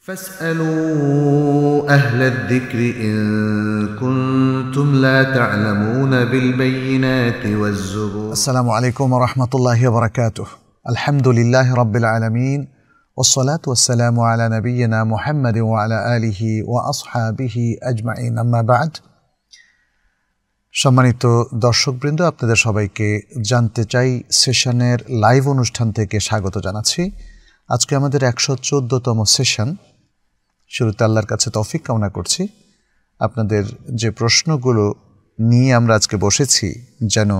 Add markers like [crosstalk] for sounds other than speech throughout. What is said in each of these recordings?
فاسألوا أهل الذكر إن كنتم لا تعلمون بالبينات والزبور السلام عليكم ورحمة الله وبركاته الحمد لله رب العالمين والصلاة والسلام على نبينا محمد وعلى آله وأصحابه أجمعين أما بعد সম্মানিত দর্শকবৃন্দ আপনাদের সবাইকে জানতে চাই সেশনের লাইভ অনুষ্ঠান থেকে স্বাগত জানাচ্ছি আজকে আমাদের একশো চোদ্দতম সেশন শুরুতে আল্লাহর কাছে তফিক কামনা করছি আপনাদের যে প্রশ্নগুলো নিয়ে আমরা আজকে বসেছি যেন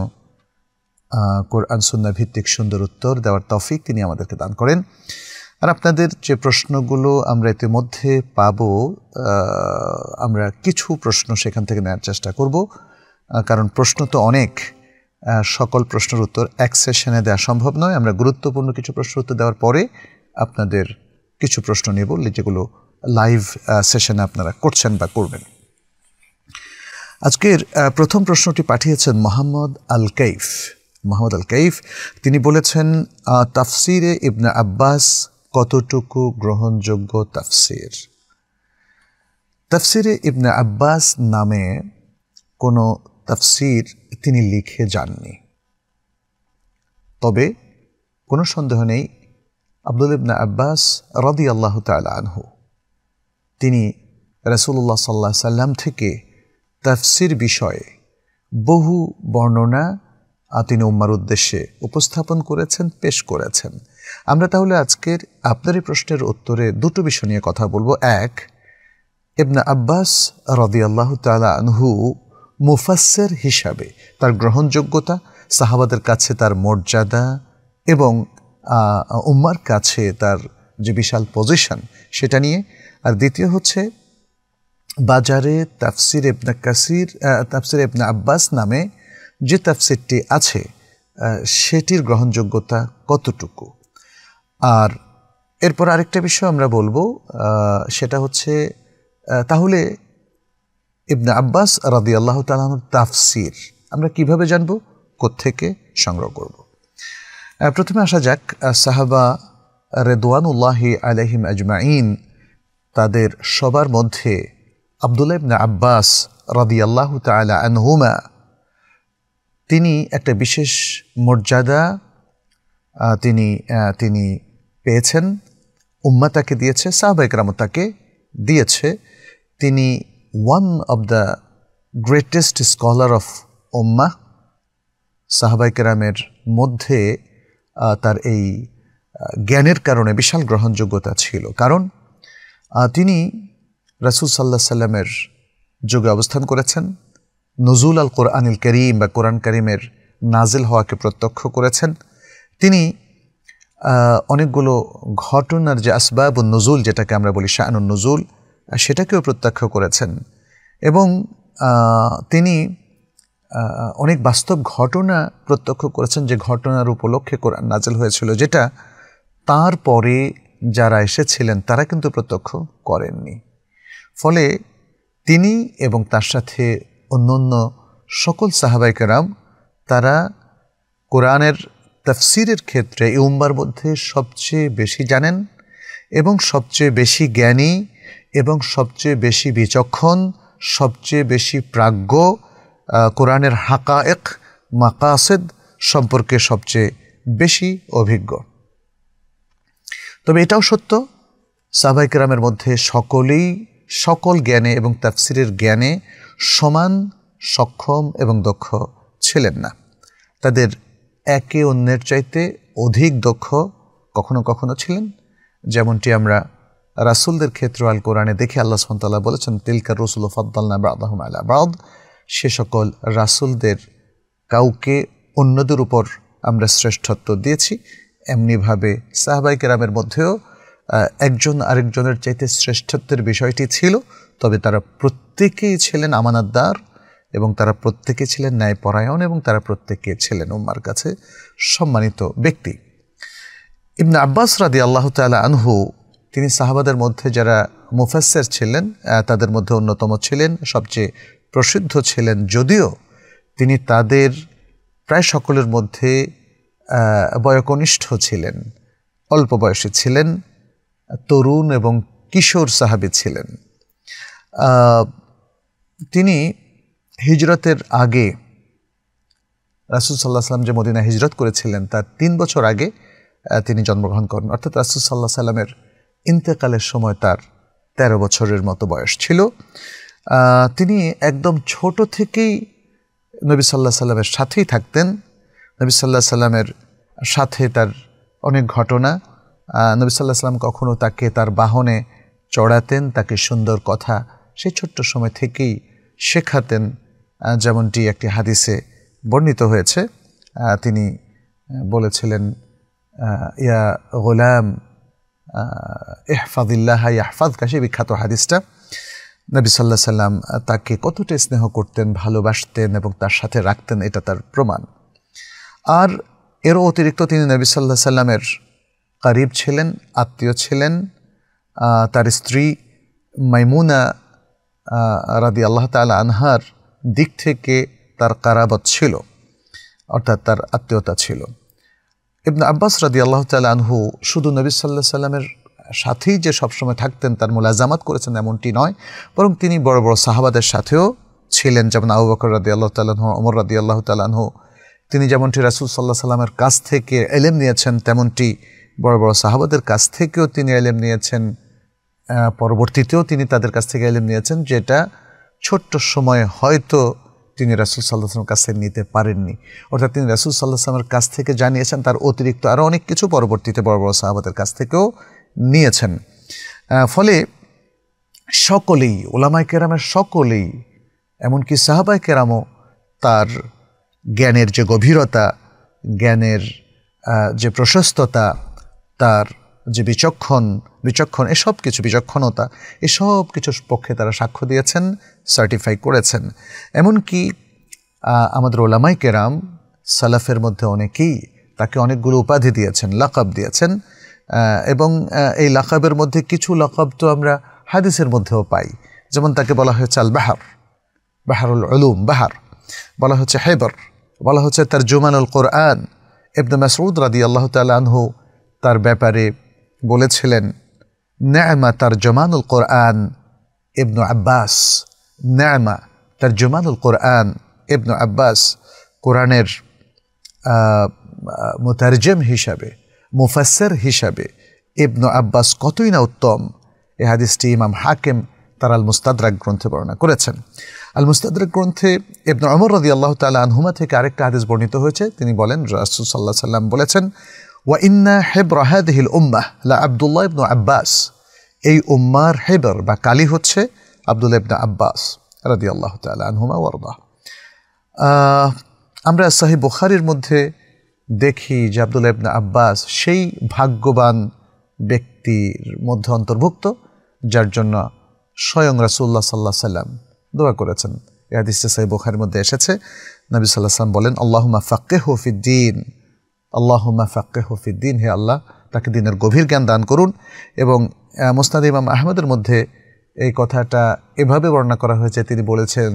কোরআন সুন্না ভিত্তিক সুন্দর উত্তর দেওয়ার তফিক তিনি আমাদেরকে দান করেন আর আপনাদের যে প্রশ্নগুলো আমরা ইতিমধ্যে পাব আমরা কিছু প্রশ্ন সেখান থেকে নেওয়ার চেষ্টা করব কারণ প্রশ্ন তো অনেক সকল প্রশ্নের উত্তর এক সেশনে দেওয়া সম্ভব নয় আমরা গুরুত্বপূর্ণ কিছু প্রশ্নের উত্তর দেওয়ার পরে আপনাদের কিছু প্রশ্ন নিয়ে বললি যেগুলো লাইভ সেশনে uh, আপনারা করছেন বা করবেন আজকের প্রথম প্রশ্নটি পাঠিয়েছেন মোহাম্মদ আল কাইফ মোহাম্মদ আল কাইফ তিনি বলেছেন তাফসিরে ইবনা আব্বাস কতটুকু গ্রহণযোগ্য তাফসির তাফসিরে ইবনা আব্বাস নামে কোনো তাফসির তিনি লিখে যাননি তবে কোনো সন্দেহ নেই আব্দুল ইবনা আব্বাস রদি আল্লাহ তাল আনহু তিনি রসুল্লাহ সাল্লাহ সাল্লাম থেকে তাফসির বিষয়ে বহু বর্ণনা তিনি উম্মার উদ্দেশ্যে উপস্থাপন করেছেন পেশ করেছেন আমরা তাহলে আজকের আপনার এই প্রশ্নের উত্তরে দুটো বিষয় নিয়ে কথা বলবো এক ইবনা আব্বাস রদিয়াল্লাহ তালা আনহু মুফাসের হিসাবে তার গ্রহণযোগ্যতা সাহাবাদের কাছে তার মর্যাদা এবং উম্মার কাছে তার যে বিশাল পজিশন সেটা নিয়ে আর দ্বিতীয় হচ্ছে বাজারে তাফসির এবনা কাসির তাফসির এবনা আব্বাস নামে যে তাফসিরটি আছে সেটির গ্রহণযোগ্যতা কতটুকু আর এরপর আরেকটা বিষয় আমরা বলবো সেটা হচ্ছে তাহলে ইবনা আব্বাস রাদি আল্লাহ তালাহর তাফসির আমরা কিভাবে জানব কোত্থেকে সংগ্রহ করব প্রথমে আসা যাক সাহাবা রেদওয়ানুল্লাহি আলহিম আজমাইন তাদের সবার মধ্যে আবদুল্লাহ ইবনে আব্বাস রাদি আল্লাহ তালা আনহুমা তিনি একটা বিশেষ মর্যাদা তিনি তিনি পেয়েছেন উম্মা তাকে দিয়েছে সাহবা একরাম তাকে দিয়েছে তিনি one of the greatest scholar of উম্মা সাহবা একরামের মধ্যে তার এই জ্ঞানের কারণে বিশাল গ্রহণযোগ্যতা ছিল কারণ তিনি রাসুল সাল্লা সাল্লামের যুগে অবস্থান করেছেন নজুল আল কোরআনিল করিম বা কোরআন করিমের নাজিল হওয়াকে প্রত্যক্ষ করেছেন তিনি অনেকগুলো ঘটনার যে আসবাব ও নজুল যেটাকে আমরা বলি শাহানুন নজুল সেটাকেও প্রত্যক্ষ করেছেন এবং তিনি অনেক বাস্তব ঘটনা প্রত্যক্ষ করেছেন যে ঘটনার উপলক্ষে কোরআন নাজেল হয়েছিল যেটা তার পরে যারা এসেছিলেন তারা কিন্তু প্রত্যক্ষ করেননি ফলে তিনি এবং তার সাথে অন্য অন্য সকল সাহাবাইকেরাম তারা কোরআনের তফসিরের ক্ষেত্রে এই উম্বার মধ্যে সবচেয়ে বেশি জানেন এবং সবচেয়ে বেশি জ্ঞানী এবং সবচেয়ে বেশি বিচক্ষণ সবচেয়ে বেশি প্রাজ্ঞ কোরআনের এক মাকাসেদ সম্পর্কে সবচেয়ে বেশি অভিজ্ঞ তবে এটাও সত্য সাহবাইকরামের মধ্যে সকলেই সকল জ্ঞানে এবং তাফসিরের জ্ঞানে সমান সক্ষম এবং দক্ষ ছিলেন না তাদের একে অন্যের চাইতে অধিক দক্ষ কখনো কখনো ছিলেন যেমনটি আমরা রাসুলদের ক্ষেত্র আল কোরআনে দেখে আল্লাহ সন্তাল্লাহ বলেছেন তিলকার রসুল ফদ্দালনা বাদাহম আলা বাদ সে সকল রাসুলদের কাউকে অন্যদের উপর আমরা শ্রেষ্ঠত্ব দিয়েছি এমনিভাবে সাহাবাই কেরামের মধ্যেও একজন আরেকজনের চাইতে শ্রেষ্ঠত্বের বিষয়টি ছিল তবে তারা প্রত্যেকেই ছিলেন আমানাদ্দার এবং তারা প্রত্যেকে ছিলেন ন্যায়পরায়ণ এবং তারা প্রত্যেকে ছিলেন উম্মার কাছে সম্মানিত ব্যক্তি ইবনে আব্বাস রাদি আল্লাহ তালা আনহু তিনি সাহাবাদের মধ্যে যারা মুফাসের ছিলেন তাদের মধ্যে অন্যতম ছিলেন সবচেয়ে প্রসিদ্ধ ছিলেন যদিও তিনি তাদের প্রায় সকলের মধ্যে বয়কনিষ্ঠ ছিলেন অল্প বয়সে ছিলেন তরুণ এবং কিশোর সাহাবি ছিলেন তিনি হিজরতের আগে রাসুলসাল্লাহ সাল্লাম যে মদিনা হিজরত করেছিলেন তার তিন বছর আগে তিনি জন্মগ্রহণ করেন অর্থাৎ রাসুল সাল্লাহ সাল্লামের ইন্তেকালের সময় তার তেরো বছরের মতো বয়স ছিল তিনি একদম ছোট থেকেই নবী সাল্লাহ সাল্লামের সাথেই থাকতেন নবী সাল্লাহ সাল্লামের সাথে তার অনেক ঘটনা নবী সাল্লাহ সাল্লাম কখনও তাকে তার বাহনে চড়াতেন তাকে সুন্দর কথা সেই ছোট্ট সময় থেকেই শেখাতেন যেমনটি একটি হাদিসে বর্ণিত হয়েছে তিনি বলেছিলেন ইয়া গোলাম এহফাদিল্লাহ ইয়াহফাদ কাশি বিখ্যাত হাদিসটা নবী সাল্লাহ সাল্লাম তাকে কতটা স্নেহ করতেন ভালোবাসতেন এবং তার সাথে রাখতেন এটা তার প্রমাণ আর এরও অতিরিক্ত তিনি নবী সাল্লাহ সাল্লামের কারিব ছিলেন আত্মীয় ছিলেন তার স্ত্রী মাইমুনা রাদি আল্লাহ তাল আনহার দিক থেকে তার কারাবত ছিল অর্থাৎ তার আত্মীয়তা ছিল ইবনা আব্বাস রাদি আল্লাহ তাল আনহু শুধু নবী সাল্লাহ সাল্লামের সাথেই যে সবসময় থাকতেন তার মোলাজামাত করেছেন এমনটি নয় বরং তিনি বড় বড় সাহাবাদের সাথেও ছিলেন যেমন আবু বকর রাদি আল্লাহ তাল্লাহ অমর রাদি আল্লাহ তালাহ তিনি যেমনটি রাসুল সাল্লাহ সাল্লামের কাছ থেকে এলেম নিয়েছেন তেমনটি বড় বড় সাহাবাদের কাছ থেকেও তিনি এলেম নিয়েছেন পরবর্তীতেও তিনি তাদের কাছ থেকে এলেম নিয়েছেন যেটা ছোট্ট সময়ে হয়তো তিনি রাসুল সাল্লাহ কাছ কাছে নিতে পারেননি অর্থাৎ তিনি রাসুল সাল্লাহ সালামের কাছ থেকে জানিয়েছেন তার অতিরিক্ত আরও অনেক কিছু পরবর্তীতে বড় বড় সাহাবাদের কাছ থেকেও নিয়েছেন ফলে সকলেই ওলামাই কেরামের সকলেই এমনকি সাহাবাই কেরামও তার জ্ঞানের যে গভীরতা জ্ঞানের যে প্রশস্ততা তার যে বিচক্ষণ বিচক্ষণ এসব কিছু বিচক্ষণতা এসব কিছুর পক্ষে তারা সাক্ষ্য দিয়েছেন সার্টিফাই করেছেন এমনকি আমাদের ওলামাই কেরাম সালাফের মধ্যে অনেকেই তাকে অনেকগুলো উপাধি দিয়েছেন লাকাব দিয়েছেন এবং এই লাকাবের মধ্যে কিছু লাকাব তো আমরা হাদিসের মধ্যেও পাই যেমন তাকে বলা হয়েছে আল বাহার বাহারুল আলুম বাহার বলা হচ্ছে হেবর বলা হচ্ছে তার জুমানুল কোরআন ইবনে মাসউদ রাদি আল্লাহ তালহু তার ব্যাপারে বলেছিলেন ন্যামা তার জমানুল কোরআন ইবনু আব্বাস ন্যামা তার জমানুল কোরআন ইবনু আব্বাস কোরআনের মোতারজেম হিসাবে মুফাসের হিসাবে ইবনু আব্বাস কতই না উত্তম এ হাদিসটি ইমাম হাকিম তার আল মুস্তাদরাক গ্রন্থে বর্ণনা করেছেন আল মুস্তাদ্রিক গ্রন্থে এবন অমর রদি আল্লাহ তালা আনহুমা থেকে আরেকটা আদেশ বর্ণিত হয়েছে তিনি বলেন রাসুল সাল্লাহ সাল্লাম বলেছেন ওয়া ইন্না রাহাদ হিল উম্মাহ লা আবদুল্লাহ ইবনু আব্বাস এই উম্মার হেবর বা কালী হচ্ছে আবদুল্লাহ ইবনা আব্বাস রদি আল্লাহ তালা আনহুমা ওয়ারদা আমরা সাহি বুখারির মধ্যে দেখি যে আবদুল্লাহ ইবনা আব্বাস সেই ভাগ্যবান ব্যক্তির মধ্যে অন্তর্ভুক্ত যার জন্য স্বয়ং রাসুল্লাহ সাল্লাহ সাল্লাম দোয়া করেছেন এ হাদিসটা সাহেব বোখার মধ্যে এসেছে নবী সাল্লাহ সাল্লাম বলেন আল্লাহুমা ফাক্কে হফিদ্দিন আল্লাহুমা ফাক্কে হফিদ্দিন হে আল্লাহ তাকে দিনের গভীর জ্ঞান দান করুন এবং মোস্তাদ ইমাম আহমেদের মধ্যে এই কথাটা এভাবে বর্ণনা করা হয়েছে তিনি বলেছেন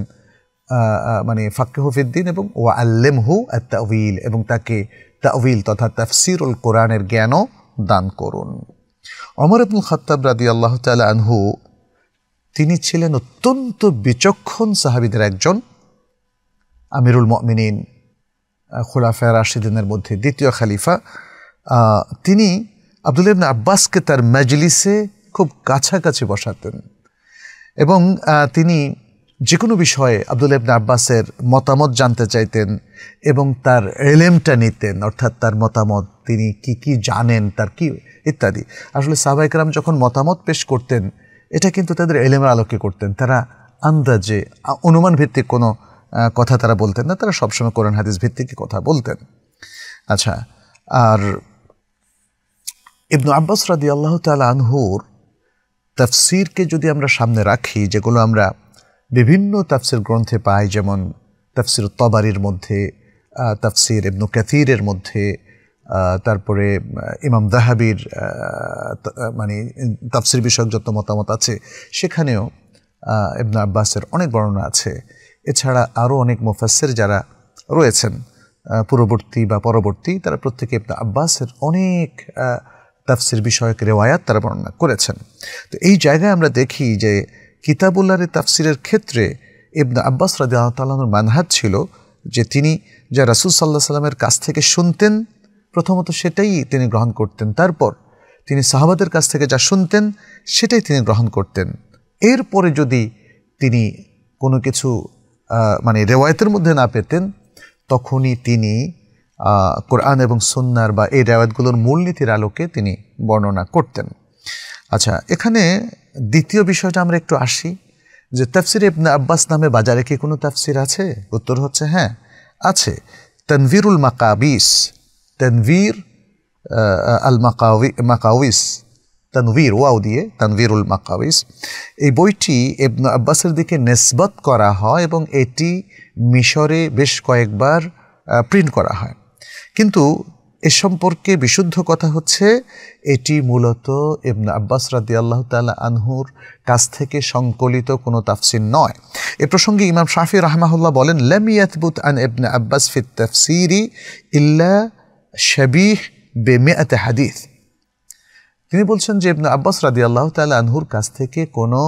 মানে ফাক্কে হফিদ্দিন এবং ও আল্লেম হু আল এবং তাকে তাউল তথা তাফসিরুল কোরআনের জ্ঞানও দান করুন অমর আব্দুল খত্তাব রাদি আল্লাহ তালা আনহু তিনি ছিলেন অত্যন্ত বিচক্ষণ সাহাবিদের একজন আমিরুল মিনিন খোলাফে রাশিদিনের মধ্যে দ্বিতীয় খালিফা তিনি আবদুল আব্বাসকে তার মেজলিসে খুব কাছাকাছি বসাতেন এবং তিনি যে কোনো বিষয়ে আবদুল আব্বাসের মতামত জানতে চাইতেন এবং তার এলেমটা নিতেন অর্থাৎ তার মতামত তিনি কি কি জানেন তার কি ইত্যাদি আসলে সাহবাইকরাম যখন মতামত পেশ করতেন এটা কিন্তু তাদের এলেমের আলোকে করতেন তারা আন্দাজে অনুমান ভিত্তিক কোনো কথা তারা বলতেন না তারা সবসময় কোরআন হাদিস ভিত্তিক কথা বলতেন আচ্ছা আর ইবনু আব্বাস রাদি আল্লাহ তালা আনহুর তাফসিরকে যদি আমরা সামনে রাখি যেগুলো আমরা বিভিন্ন তাফসির গ্রন্থে পাই যেমন তাফসির তবারির মধ্যে তাফসির ইবনু কাথিরের মধ্যে তারপরে ইমাম দাহাবির মানে তাফসির বিষয়ক যত মতামত আছে সেখানেও ইবনা আব্বাসের অনেক বর্ণনা আছে এছাড়া আরও অনেক মোফাসের যারা রয়েছেন পূর্ববর্তী বা পরবর্তী তারা প্রত্যেকে ইবনা আব্বাসের অনেক তাফসির বিষয়ক রেওয়ায়াত তারা বর্ণনা করেছেন তো এই জায়গায় আমরা দেখি যে কিতাবুল্লাহরের তাফসিরের ক্ষেত্রে ইবনা আব্বাস রাজি আল্লাহ তাল্লাহর মানহাত ছিল যে তিনি যা রাসুল সাল্লাহ সাল্লামের কাছ থেকে শুনতেন প্রথমত সেটাই তিনি গ্রহণ করতেন তারপর তিনি সাহাবাদের কাছ থেকে যা শুনতেন সেটাই তিনি গ্রহণ করতেন এরপরে যদি তিনি কোনো কিছু মানে রেওয়ায়তের মধ্যে না পেতেন তখনই তিনি কোরআন এবং সন্ন্যার বা এই রেওয়ায়তগুলোর মূলনীতির আলোকে তিনি বর্ণনা করতেন আচ্ছা এখানে দ্বিতীয় বিষয়টা আমরা একটু আসি যে তাফসির ইবনে আব্বাস নামে বাজারে কি কোনো তাফসির আছে উত্তর হচ্ছে হ্যাঁ আছে তনভিরুল মাকাবিস تنفير المقاويس তানভীর ওয়াও দিয়ে তানভীরুল মাকাউিস এই বইটি এবনু আব্বাসের দিকে নেসবত করা হয় এবং এটি মিশরে বেশ কয়েকবার প্রিন্ট করা হয় কিন্তু এ সম্পর্কে বিশুদ্ধ কথা হচ্ছে এটি মূলত ইবনু আব্বাস রাদি আল্লাহ তালা আনহুর কাছ থেকে সংকলিত কোনো তাফসির নয় এ প্রসঙ্গে ইমাম শাফি রাহমাহুল্লাহ বলেন লেমিয়াতবুত আন ইবনে আব্বাস ফিত তাফসিরি ইল্লা শাবিহ বেমেয়াতে হাদিস তিনি বলছেন যে ইবনা আব্বাস রাদি আল্লাহ তালা আনহুর কাছ থেকে কোনো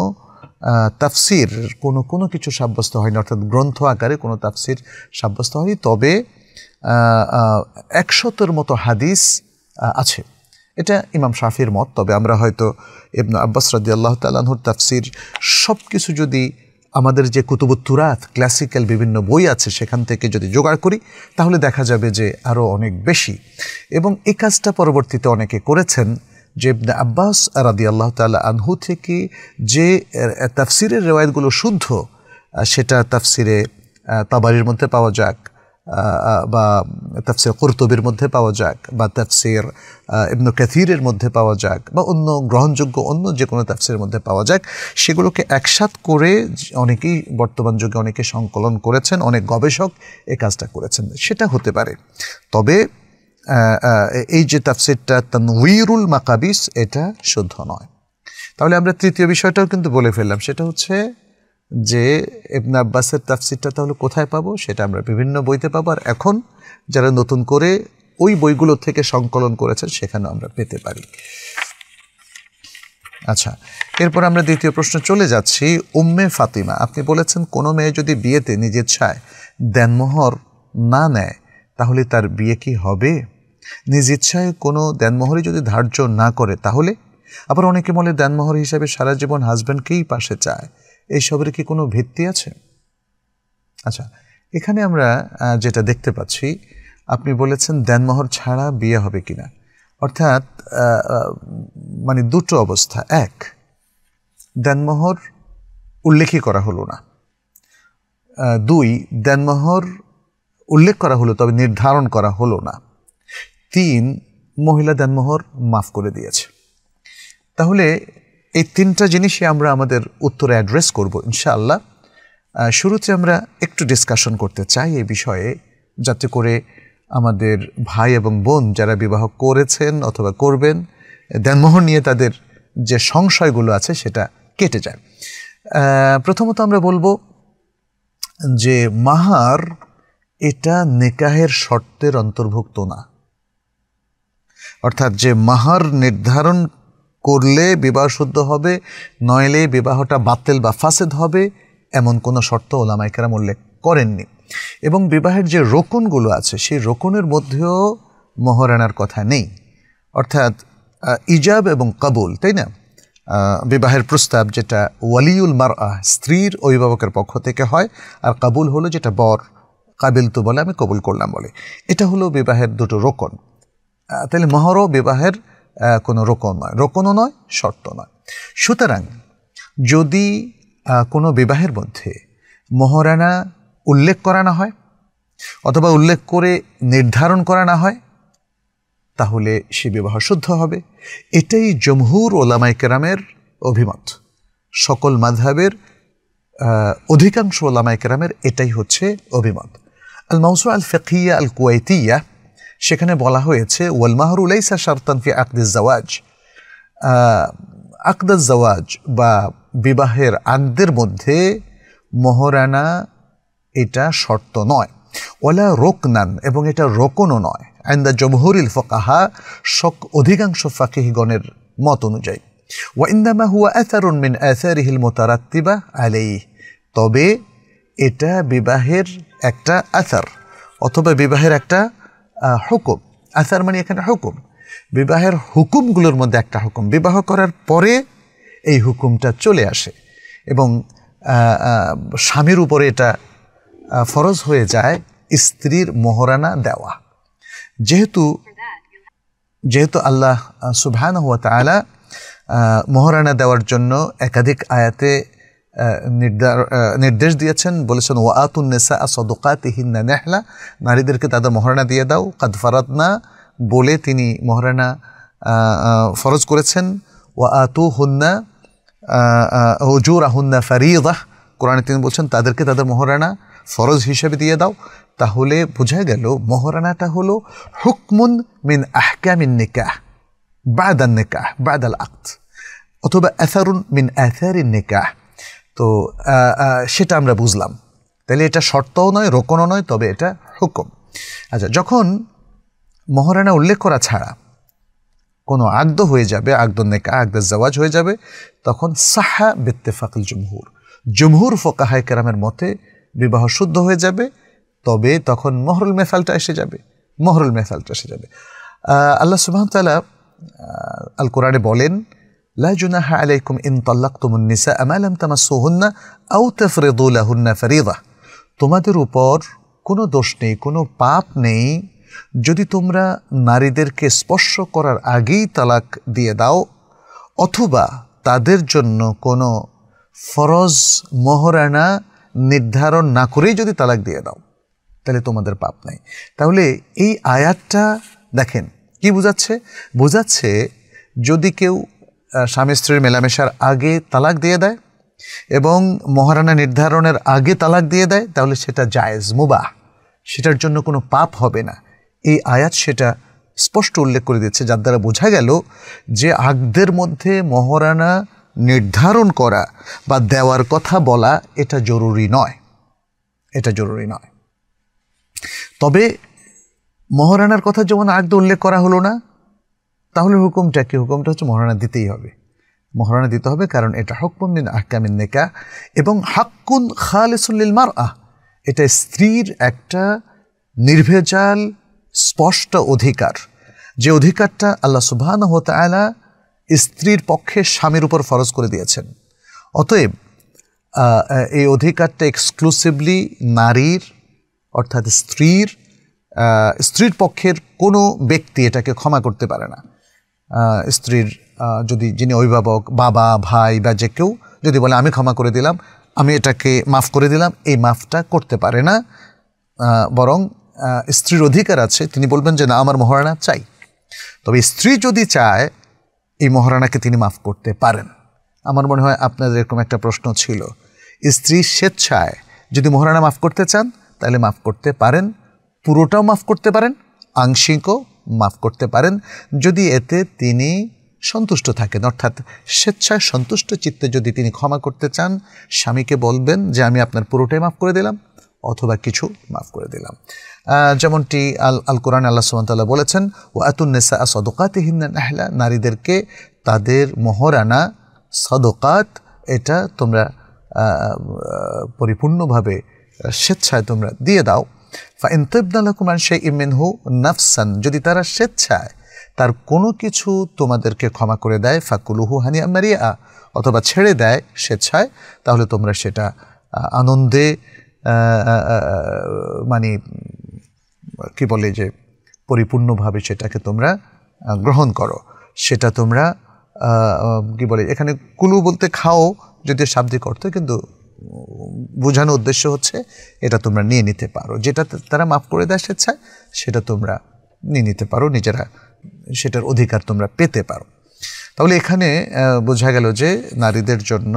তাফসির কোনো কোনো কিছু সাব্যস্ত হয়নি অর্থাৎ গ্রন্থ আকারে কোনো তাফসির সাব্যস্ত হয়নি তবে একশতর মতো হাদিস আছে এটা ইমাম শাফির মত তবে আমরা হয়তো ইবনা আব্বাস রাদি আল্লাহ তালাহুর তাফসির সব কিছু যদি আমাদের যে কুতুবুত্তুরাত ক্লাসিক্যাল বিভিন্ন বই আছে সেখান থেকে যদি জোগাড় করি তাহলে দেখা যাবে যে আরও অনেক বেশি এবং এ কাজটা পরবর্তীতে অনেকে করেছেন যে আব্বাস রাদি আল্লাহ তাল্লাহ আনহু থেকে যে তাফসিরের রেওয়ায়তগুলো শুদ্ধ সেটা তাফসিরে তাবারির মধ্যে পাওয়া যাক বা তাফসির কুরতুবির মধ্যে পাওয়া যাক বা তাফসির ইবনু কাথিরের মধ্যে পাওয়া যাক বা অন্য গ্রহণযোগ্য অন্য যে কোনো তাফসিরের মধ্যে পাওয়া যাক সেগুলোকে একসাথ করে অনেকেই বর্তমান যুগে অনেকে সংকলন করেছেন অনেক গবেষক এ কাজটা করেছেন সেটা হতে পারে তবে এই যে তাফসিরটা তানউইরুল মাকাবিস এটা শুদ্ধ নয় তাহলে আমরা তৃতীয় বিষয়টাও কিন্তু বলে ফেললাম সেটা হচ্ছে যে এবনা আব্বাসের তাফসিরটা তাহলে কোথায় পাবো সেটা আমরা বিভিন্ন বইতে পাবো আর এখন যারা নতুন করে ওই বইগুলো থেকে সংকলন করেছেন সেখানে আমরা পেতে পারি আচ্ছা এরপর আমরা দ্বিতীয় প্রশ্ন চলে যাচ্ছি উম্মে ফাতিমা আপনি বলেছেন কোনো মেয়ে যদি বিয়েতে নিজের ছায় দেনমোহর না নেয় তাহলে তার বিয়ে কি হবে নিজ ইচ্ছায় কোনো দেনমোহরই যদি ধার্য না করে তাহলে আবার অনেকে বলে দেনমোহর হিসাবে সারা জীবন হাজব্যান্ডকেই পাশে চায় এইসবের কি কোনো ভিত্তি আছে আচ্ছা এখানে আমরা যেটা দেখতে পাচ্ছি আপনি বলেছেন দেনমোহর ছাড়া বিয়ে হবে কিনা অর্থাৎ মানে দুটো অবস্থা এক দেনমোহর উল্লেখই করা হলো না দুই দেনমোহর উল্লেখ করা হলো তবে নির্ধারণ করা হলো না তিন মহিলা দেনমোহর মাফ করে দিয়েছে তাহলে এই তিনটা জিনিসই আমরা আমাদের উত্তরে অ্যাড্রেস করব ইনশাআল্লাহ শুরুতে আমরা একটু ডিসকাশন করতে চাই এই বিষয়ে যাতে করে আমাদের ভাই এবং বোন যারা বিবাহ করেছেন অথবা করবেন দেনমোহর নিয়ে তাদের যে সংশয়গুলো আছে সেটা কেটে যায় প্রথমত আমরা বলবো যে মাহার এটা নেকাহের শর্তের অন্তর্ভুক্ত না অর্থাৎ যে মাহার নির্ধারণ করলে বিবাহশুদ্ধ হবে নইলে বিবাহটা বাতিল বা ফাসেদ হবে এমন কোনো শর্ত ওলামাইকেরাম উল্লেখ করেননি এবং বিবাহের যে রোকনগুলো আছে সেই রোকনের মধ্যেও মহারানার কথা নেই অর্থাৎ ইজাব এবং কাবুল তাই না বিবাহের প্রস্তাব যেটা ওয়ালিউল মার আহ স্ত্রীর অভিভাবকের পক্ষ থেকে হয় আর কাবুল হলো যেটা বর কাবিল তো বলে আমি কবুল করলাম বলে এটা হলো বিবাহের দুটো রোকন তাহলে মহরও বিবাহের কোনো রোকন নয় রোকনও নয় শর্ত নয় সুতরাং যদি কোনো বিবাহের মধ্যে মহারানা উল্লেখ করা না হয় অথবা উল্লেখ করে নির্ধারণ করা না হয় তাহলে সে বিবাহ শুদ্ধ হবে এটাই জমহুর ওলামাই কেরামের অভিমত সকল মাধাবের অধিকাংশ ওলামাই কেরামের এটাই হচ্ছে অভিমত আল মাউসু আল ফেকিয়া আল কুয়াইতিয়া সেখানে বলা হয়েছে ওয়াল মাহরুলাইসা শারতানফি আকদিস জাওয়াজ আকদাস জাওয়াজ বা বিবাহের আকদের মধ্যে মহরানা এটা শর্ত নয় ওলা রোকনান এবং এটা রোকনও নয় আইন্দা জমহরিল ফকাহা শক অধিকাংশ ফাকিহিগণের মত অনুযায়ী ওয়াইন্দামা হুয়া অ্যাথারুন মিন অ্যাথারিহিল মোতারাত্তিবা আলেই তবে এটা বিবাহের একটা আসার অথবা বিবাহের একটা হুকুম আসার মানে এখানে হুকুম বিবাহের হুকুমগুলোর মধ্যে একটা হুকুম বিবাহ করার পরে এই হুকুমটা চলে আসে এবং স্বামীর উপরে এটা ফরজ হয়ে যায় স্ত্রীর মহরানা দেওয়া যেহেতু যেহেতু আল্লাহ সুবহান হাত তালা মোহরানা দেওয়ার জন্য একাধিক আয়াতে নির্দেশ দিয়েছেন বলেছেন ওয়াতুন্নেসা সদকাতে হিন্না নেহলা নারীদেরকে তাদের মহারণা দিয়ে দাও কাদফারাতনা বলে তিনি মহারণা ফরজ করেছেন ওয়া আতু হুন্না হজুর আহুন্না ফারিদাহ কোরআনে তিনি বলছেন তাদেরকে তাদের মহারানা ফরজ হিসেবে দিয়ে দাও তাহলে বোঝা গেল মহারানাটা হলো হুকমুন মিন আহকামিন নিকাহ বাদান নিকাহ বাদাল আক্ত অথবা আসারুন মিন আসারিন নিকাহ তো সেটা আমরা বুঝলাম তাহলে এটা শর্তও নয় রোকনও নয় তবে এটা হুকুম আচ্ছা যখন মহারানা উল্লেখ করা ছাড়া কোনো আগদ হয়ে যাবে আগদ নেকা আগদ জওয়াজ হয়ে যাবে তখন সাহা বেত্তে বেত্তেফাকল জুমহুর জুমহুর ফোকাহায় কেরামের মতে বিবাহ শুদ্ধ হয়ে যাবে তবে তখন মহরুল মেফালটা এসে যাবে মহরুল মেফালটা এসে যাবে আল্লাহ সুবাহতালা আল কোরআনে বলেন لا جناح عليكم إن طلقتم النساء ما لم تمسوهن أو تفرضوا لهن فريضة তোমাদের উপর কোনো দোষ নেই কোনো পাপ নেই যদি তোমরা নারীদেরকে স্পর্শ করার আগেই তালাক দিয়ে দাও অথবা তাদের জন্য কোনো ফরজ মহরানা নির্ধারণ না করেই যদি তালাক দিয়ে দাও তাহলে তোমাদের পাপ নাই তাহলে এই আয়াতটা দেখেন কি বোঝাচ্ছে বোঝাচ্ছে যদি কেউ স্বামী স্ত্রীর মেলামেশার আগে তালাক দিয়ে দেয় এবং মহারানা নির্ধারণের আগে তালাক দিয়ে দেয় তাহলে সেটা জায়েজ মুবাহ সেটার জন্য কোনো পাপ হবে না এই আয়াত সেটা স্পষ্ট উল্লেখ করে দিচ্ছে যার দ্বারা বোঝা গেল যে আগদের মধ্যে মহারানা নির্ধারণ করা বা দেওয়ার কথা বলা এটা জরুরি নয় এটা জরুরি নয় তবে মহারানার কথা যেমন আগদে উল্লেখ করা হলো না তাহলে হুকুমটা কি হুকুমটা হচ্ছে মহারণা দিতেই হবে মহারণা দিতে হবে কারণ এটা হকমিন আহকামিন নেকা এবং হাক্কুন খালেসুল্লিল মার আহ এটা স্ত্রীর একটা নির্ভেজাল স্পষ্ট অধিকার যে অধিকারটা আল্লাহ সুবাহান আয়লা স্ত্রীর পক্ষে স্বামীর উপর ফরজ করে দিয়েছেন অতএব এই অধিকারটা এক্সক্লুসিভলি নারীর অর্থাৎ স্ত্রীর স্ত্রীর পক্ষের কোনো ব্যক্তি এটাকে ক্ষমা করতে পারে না স্ত্রীর যদি যিনি অভিভাবক বাবা ভাই বা যে কেউ যদি বলে আমি ক্ষমা করে দিলাম আমি এটাকে মাফ করে দিলাম এই মাফটা করতে পারে না বরং স্ত্রীর অধিকার আছে তিনি বলবেন যে না আমার মহারানা চাই তবে স্ত্রী যদি চায় এই মহারানাকে তিনি মাফ করতে পারেন আমার মনে হয় আপনাদের এরকম একটা প্রশ্ন ছিল স্ত্রী স্বেচ্ছায় যদি মহারানা মাফ করতে চান তাহলে মাফ করতে পারেন পুরোটাও মাফ করতে পারেন আংশিকও মাফ করতে পারেন যদি এতে তিনি সন্তুষ্ট থাকেন অর্থাৎ স্বেচ্ছায় সন্তুষ্ট চিত্তে যদি তিনি ক্ষমা করতে চান স্বামীকে বলবেন যে আমি আপনার পুরোটাই মাফ করে দিলাম অথবা কিছু মাফ করে দিলাম যেমনটি আল আল কোরআন আল্লাহ সুমতাল্লাহ বলেছেন ও আতুন্নেসা সদকাত নাহলা নারীদেরকে তাদের মহরানা সদকাত এটা তোমরা পরিপূর্ণভাবে স্বেচ্ছায় তোমরা দিয়ে দাও ফাইন তৈবনা আন সে ইমিনহু নাফসান যদি তারা স্বেচ্ছায় তার কোনো কিছু তোমাদেরকে ক্ষমা করে দেয় ফাকুলুহু হানিয়া আমারিয়া অথবা ছেড়ে দেয় স্বেচ্ছায় তাহলে তোমরা সেটা আনন্দে মানে কি বলে যে পরিপূর্ণভাবে সেটাকে তোমরা গ্রহণ করো সেটা তোমরা কি বলে এখানে কুলু বলতে খাও যদিও শাব্দিক অর্থ কিন্তু বোঝানো উদ্দেশ্য হচ্ছে এটা তোমরা নিয়ে নিতে পারো যেটা তারা মাফ করে দেয় স্বেচ্ছায় সেটা তোমরা নিয়ে নিতে পারো নিজেরা সেটার অধিকার তোমরা পেতে পারো তাহলে এখানে বোঝা গেল যে নারীদের জন্য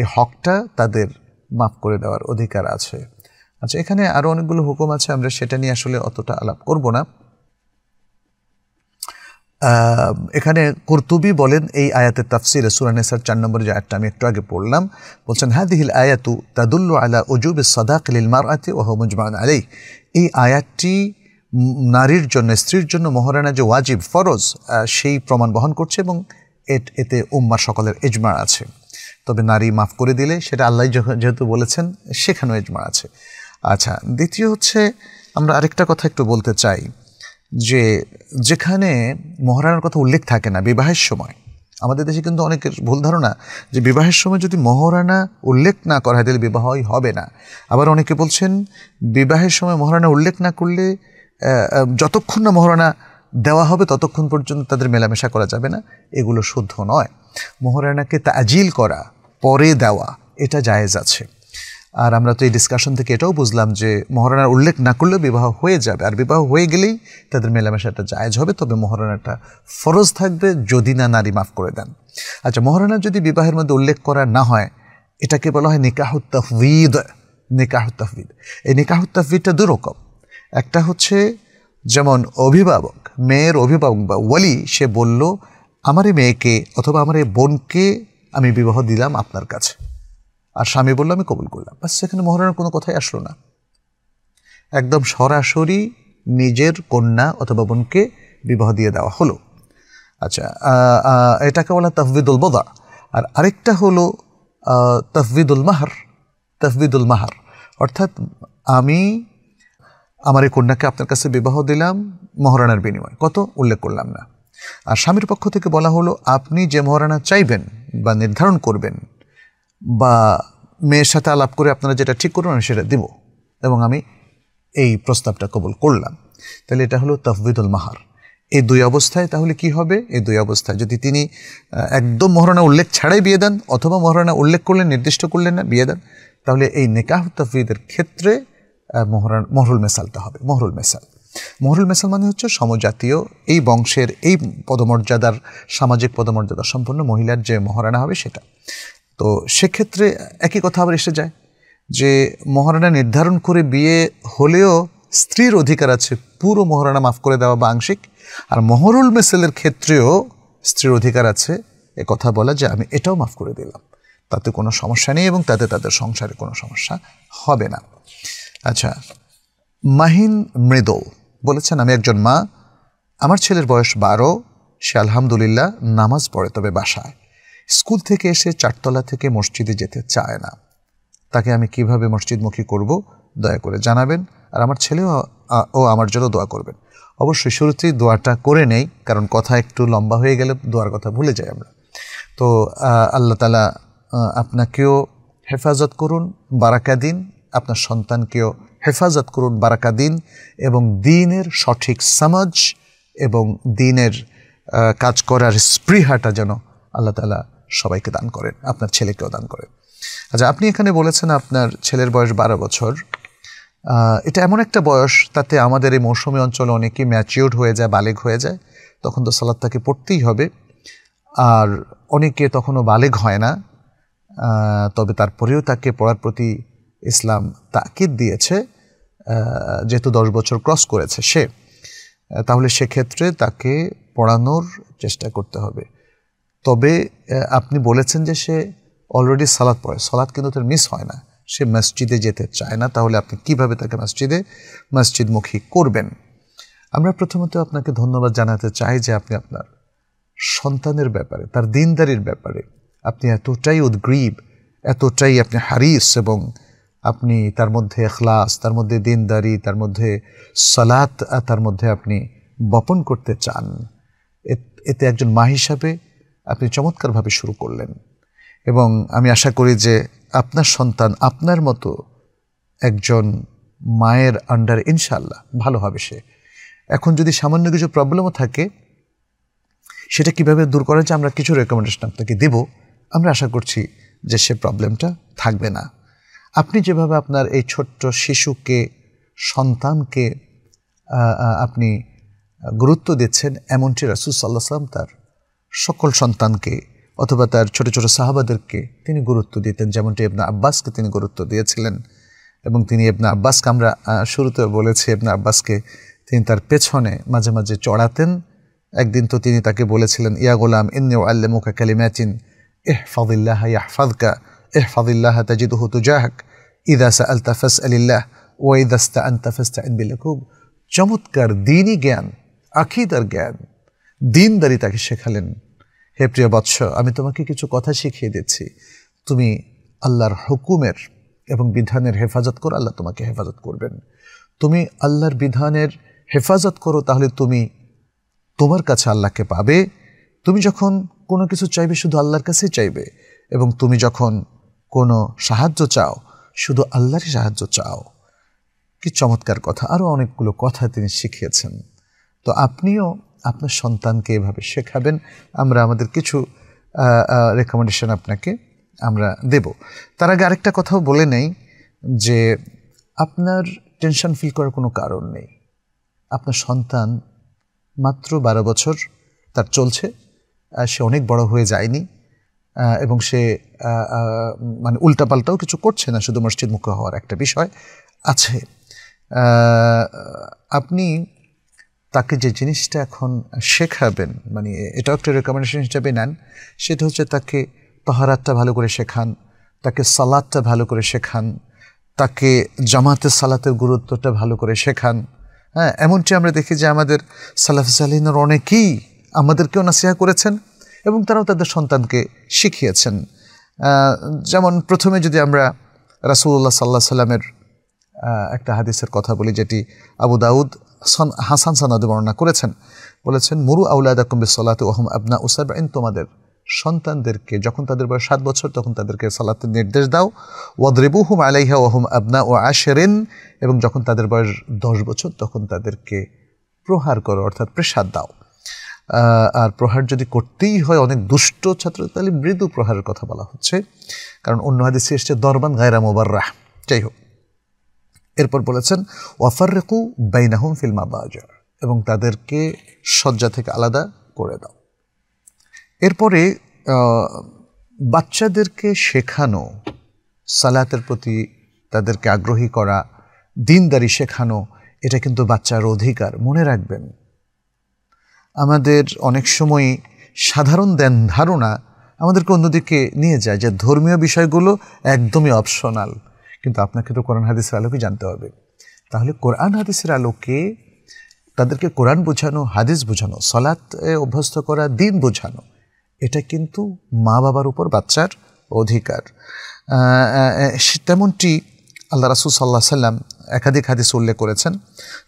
এই হকটা তাদের মাফ করে দেওয়ার অধিকার আছে আচ্ছা এখানে আরও অনেকগুলো হুকুম আছে আমরা সেটা নিয়ে আসলে অতটা আলাপ করব না এখানে কর্তুবি বলেন এই আয়াতের তাফসিরে সুরানেসার চার নম্বরে যে আয়াতটা আমি একটু আগে পড়লাম বলছেন হ্যাঁ দিহিল আয়াতু তাদুল্লু আলা অজুব সাদাক লিল মার আতে ওহ মুজমান আলাই এই আয়াতটি নারীর জন্য স্ত্রীর জন্য মহারানা যে ওয়াজিব ফরজ সেই প্রমাণ বহন করছে এবং এতে উম্মা সকলের এজমা আছে তবে নারী মাফ করে দিলে সেটা আল্লাহ যেহেতু বলেছেন সেখানেও এজমা আছে আচ্ছা দ্বিতীয় হচ্ছে আমরা আরেকটা কথা একটু বলতে চাই যে যেখানে মহারানার কথা উল্লেখ থাকে না বিবাহের সময় আমাদের দেশে কিন্তু অনেকের ভুল ধারণা যে বিবাহের সময় যদি মহরানা উল্লেখ না করা হয় তাহলে বিবাহই হবে না আবার অনেকে বলছেন বিবাহের সময় মহারানা উল্লেখ না করলে যতক্ষণ না মহারানা দেওয়া হবে ততক্ষণ পর্যন্ত তাদের মেলামেশা করা যাবে না এগুলো শুদ্ধ নয় মহারানাকে তাজিল করা পরে দেওয়া এটা জায়েজ আছে আর আমরা তো এই ডিসকাশন থেকে এটাও বুঝলাম যে মহারণার উল্লেখ না করলেও বিবাহ হয়ে যাবে আর বিবাহ হয়ে গেলেই তাদের মেলামেশাটা জায়জ হবে তবে মহারণাটা ফরজ থাকবে যদি না নারী মাফ করে দেন আচ্ছা মহারণা যদি বিবাহের মধ্যে উল্লেখ করা না হয় এটাকে বলা হয় নিকাহ তাহবিদ তাহবিদ এই নিকাহ তাহবিদটা দুরকম একটা হচ্ছে যেমন অভিভাবক মেয়ের অভিভাবক বা ওয়ালি সে বলল আমার এই মেয়েকে অথবা আমার এই বোনকে আমি বিবাহ দিলাম আপনার কাছে আর স্বামী বললো আমি কবুল করলাম বাস সেখানে মহারণার কোনো কথাই আসলো না একদম সরাসরি নিজের কন্যা অথবা বোনকে বিবাহ দিয়ে দেওয়া হলো আচ্ছা এটাকে বলা তফবিদুল বদা আর আরেকটা হলো তফবিদুল মাহার তফবিদুল মাহার অর্থাৎ আমি আমার এই কন্যাকে আপনার কাছে বিবাহ দিলাম মহারণার বিনিময় কত উল্লেখ করলাম না আর স্বামীর পক্ষ থেকে বলা হলো আপনি যে মহারণা চাইবেন বা নির্ধারণ করবেন বা মেয়ের সাথে আলাপ করে আপনারা যেটা ঠিক করুন আমি সেটা দিব এবং আমি এই প্রস্তাবটা কবল করলাম তাহলে এটা হলো তফবিদুল মাহার এই দুই অবস্থায় তাহলে কি হবে এই দুই অবস্থায় যদি তিনি একদম মহারণা উল্লেখ ছাড়াই বিয়ে দেন অথবা মহারণা উল্লেখ করলেন নির্দিষ্ট করলেন না বিয়ে দেন তাহলে এই নিকাহ তফবিদের ক্ষেত্রে মোহরান মহরুল মেসালটা হবে মহরুল মেসাল মহরুল মেসাল মানে হচ্ছে সমজাতীয় এই বংশের এই পদমর্যাদার সামাজিক পদমর্যাদা সম্পন্ন মহিলার যে মহারণা হবে সেটা তো সেক্ষেত্রে একই কথা আবার এসে যায় যে মহারানা নির্ধারণ করে বিয়ে হলেও স্ত্রীর অধিকার আছে পুরো মহারানা মাফ করে দেওয়া বা আংশিক আর মহরুল মেসেলের ক্ষেত্রেও স্ত্রীর অধিকার আছে এ কথা বলা যে আমি এটাও মাফ করে দিলাম তাতে কোনো সমস্যা নেই এবং তাতে তাদের সংসারে কোনো সমস্যা হবে না আচ্ছা মাহিন মৃদল বলেছেন আমি একজন মা আমার ছেলের বয়স বারো সে আলহামদুলিল্লাহ নামাজ পড়ে তবে বাসায় স্কুল থেকে এসে চারতলা থেকে মসজিদে যেতে চায় না তাকে আমি কিভাবে মসজিদমুখী করব দয়া করে জানাবেন আর আমার ছেলেও ও আমার জন্য দোয়া করবেন অবশ্যই শুরুতেই দোয়াটা করে নেই কারণ কথা একটু লম্বা হয়ে গেলে দোয়ার কথা ভুলে যাই আমরা তো আল্লাহ তালা আপনাকেও হেফাজত করুন বারাকা দিন আপনার সন্তানকেও হেফাজত করুন বারাকা দিন এবং দিনের সঠিক সমাজ এবং দিনের কাজ করার স্পৃহাটা যেন আল্লাহ তালা সবাইকে দান করেন আপনার ছেলেকেও দান করেন আচ্ছা আপনি এখানে বলেছেন আপনার ছেলের বয়স বারো বছর এটা এমন একটা বয়স তাতে আমাদের এই মৌসুমি অঞ্চলে অনেকেই ম্যাচিওর্ড হয়ে যায় বালেগ হয়ে যায় তখন তো সালাদ তাকে পড়তেই হবে আর অনেকে তখনও বালেগ হয় না তবে তারপরেও তাকে পড়ার প্রতি ইসলাম তাকিদ দিয়েছে যেহেতু দশ বছর ক্রস করেছে সে তাহলে সেক্ষেত্রে তাকে পড়ানোর চেষ্টা করতে হবে তবে আপনি বলেছেন যে সে অলরেডি সালাদ পড়ে সালাদ কিন্তু তার মিস হয় না সে মসজিদে যেতে চায় না তাহলে আপনি কিভাবে তাকে মসজিদে মসজিদমুখী করবেন আমরা প্রথমত আপনাকে ধন্যবাদ জানাতে চাই যে আপনি আপনার সন্তানের ব্যাপারে তার দিনদারির ব্যাপারে আপনি এতটাই উদ্গ্রীব এতটাই আপনি হারিস এবং আপনি তার মধ্যে এখলাস তার মধ্যে দিনদারি তার মধ্যে সালাত তার মধ্যে আপনি বপন করতে চান এতে একজন মা হিসাবে আপনি চমৎকারভাবে শুরু করলেন এবং আমি আশা করি যে আপনার সন্তান আপনার মতো একজন মায়ের আন্ডার ইনশাল্লাহ ভালো হবে সে এখন যদি সামান্য কিছু প্রবলেমও থাকে সেটা কিভাবে দূর করা যায় আমরা কিছু রেকমেন্ডেশন আপনাকে দেব আমরা আশা করছি যে সে প্রবলেমটা থাকবে না আপনি যেভাবে আপনার এই ছোট্ট শিশুকে সন্তানকে আপনি গুরুত্ব দিচ্ছেন এমনটি রাসুল সাল্লাহ সাল্লাম তার সকল সন্তানকে অথবা তার ছোট ছোট সাহাবাদেরকে তিনি গুরুত্ব দিতেন যেমনটি এবনা আব্বাসকে তিনি গুরুত্ব দিয়েছিলেন এবং তিনি এবনা আব্বাসকে আমরা শুরুতে বলেছি এবনা আব্বাসকে তিনি তার পেছনে মাঝে মাঝে চড়াতেন একদিন তো তিনি তাকে বলেছিলেন ইয়া গোলাম ইন্নি আল্লামুকা কালিমাতিন এহ ফাদিল্লাহ ইয়াহ ফাদকা এহ ফাদিল্লাহ তাজিদ হুতু জাহাক ইদাস আলতাফেস আলিল্লাহ ওয়াইদাস্তা আন্তা ফাস্তা খুব চমৎকার দিনই জ্ঞান আখিদার জ্ঞান দিনদারি তাকে শেখালেন হে প্রিয় বৎস আমি তোমাকে কিছু কথা শিখিয়ে দিচ্ছি তুমি আল্লাহর হুকুমের এবং বিধানের হেফাজত করো আল্লাহ তোমাকে হেফাজত করবেন তুমি আল্লাহর বিধানের হেফাজত করো তাহলে তুমি তোমার কাছে আল্লাহকে পাবে তুমি যখন কোনো কিছু চাইবে শুধু আল্লাহর কাছে চাইবে এবং তুমি যখন কোনো সাহায্য চাও শুধু আল্লাহরই সাহায্য চাও কি চমৎকার কথা আরও অনেকগুলো কথা তিনি শিখিয়েছেন তো আপনিও আপনার সন্তানকে এভাবে শেখাবেন আমরা আমাদের কিছু রেকমেন্ডেশন আপনাকে আমরা দেব তার আগে আরেকটা কথাও বলে নেই যে আপনার টেনশন ফিল করার কোনো কারণ নেই আপনার সন্তান মাত্র বারো বছর তার চলছে সে অনেক বড় হয়ে যায়নি এবং সে মানে উল্টাপাল্টাও কিছু করছে না শুধু মুখ্য হওয়ার একটা বিষয় আছে আপনি তাকে যে জিনিসটা এখন শেখাবেন মানে এটাও একটা রেকমেন্ডেশন হিসাবে নেন সেটা হচ্ছে তাকে তাহারাতটা ভালো করে শেখান তাকে সালাদটা ভালো করে শেখান তাকে জামাতে সালাতের গুরুত্বটা ভালো করে শেখান হ্যাঁ এমনটি আমরা দেখি যে আমাদের সালাফ সালিনের অনেকেই আমাদেরকেও নাসিহা করেছেন এবং তারাও তাদের সন্তানকে শিখিয়েছেন যেমন প্রথমে যদি আমরা রাসুল্লাহ সাল্লাহ সাল্লামের একটা হাদিসের কথা বলি যেটি আবু দাউদ হাসান সানাদে বর্ণনা করেছেন বলেছেন মুরু আউলাদাকুম্বি সালাতে ওহম আবনা উসাব আইন তোমাদের সন্তানদেরকে যখন তাদের বয়স সাত বছর তখন তাদেরকে সালাতের নির্দেশ দাও হুম আলাইহা ওহম আবনা ও আশেরিন এবং যখন তাদের বয়স দশ বছর তখন তাদেরকে প্রহার করো অর্থাৎ প্রেসাদ দাও আর প্রহার যদি করতেই হয় অনেক দুষ্ট ছাত্র তাহলে মৃদু প্রহারের কথা বলা হচ্ছে কারণ অন্য হাদিসে এসছে দরবান গায়রা মোবাররা যাই হোক এরপর বলেছেন ওয়াফারেকু বাইনাহুম ফিল্মা বাজার এবং তাদেরকে শয্যা থেকে আলাদা করে দাও এরপরে বাচ্চাদেরকে শেখানো সালাতের প্রতি তাদেরকে আগ্রহী করা দিনদারি শেখানো এটা কিন্তু বাচ্চার অধিকার মনে রাখবেন আমাদের অনেক সময় সাধারণ দেন ধারণা আমাদেরকে অন্যদিকে নিয়ে যায় যে ধর্মীয় বিষয়গুলো একদমই অপশনাল কিন্তু আপনাকে তো কোরআন হাদিসের আলোকে জানতে হবে তাহলে কোরআন হাদিসের আলোকে তাদেরকে কোরআন বোঝানো হাদিস বোঝানো সলাত অভ্যস্ত করা দিন বোঝানো এটা কিন্তু মা বাবার উপর বাচ্চার অধিকার তেমনটি আল্লাহ রাসুল সাল্লাহ সাল্লাম একাধিক হাদিস উল্লেখ করেছেন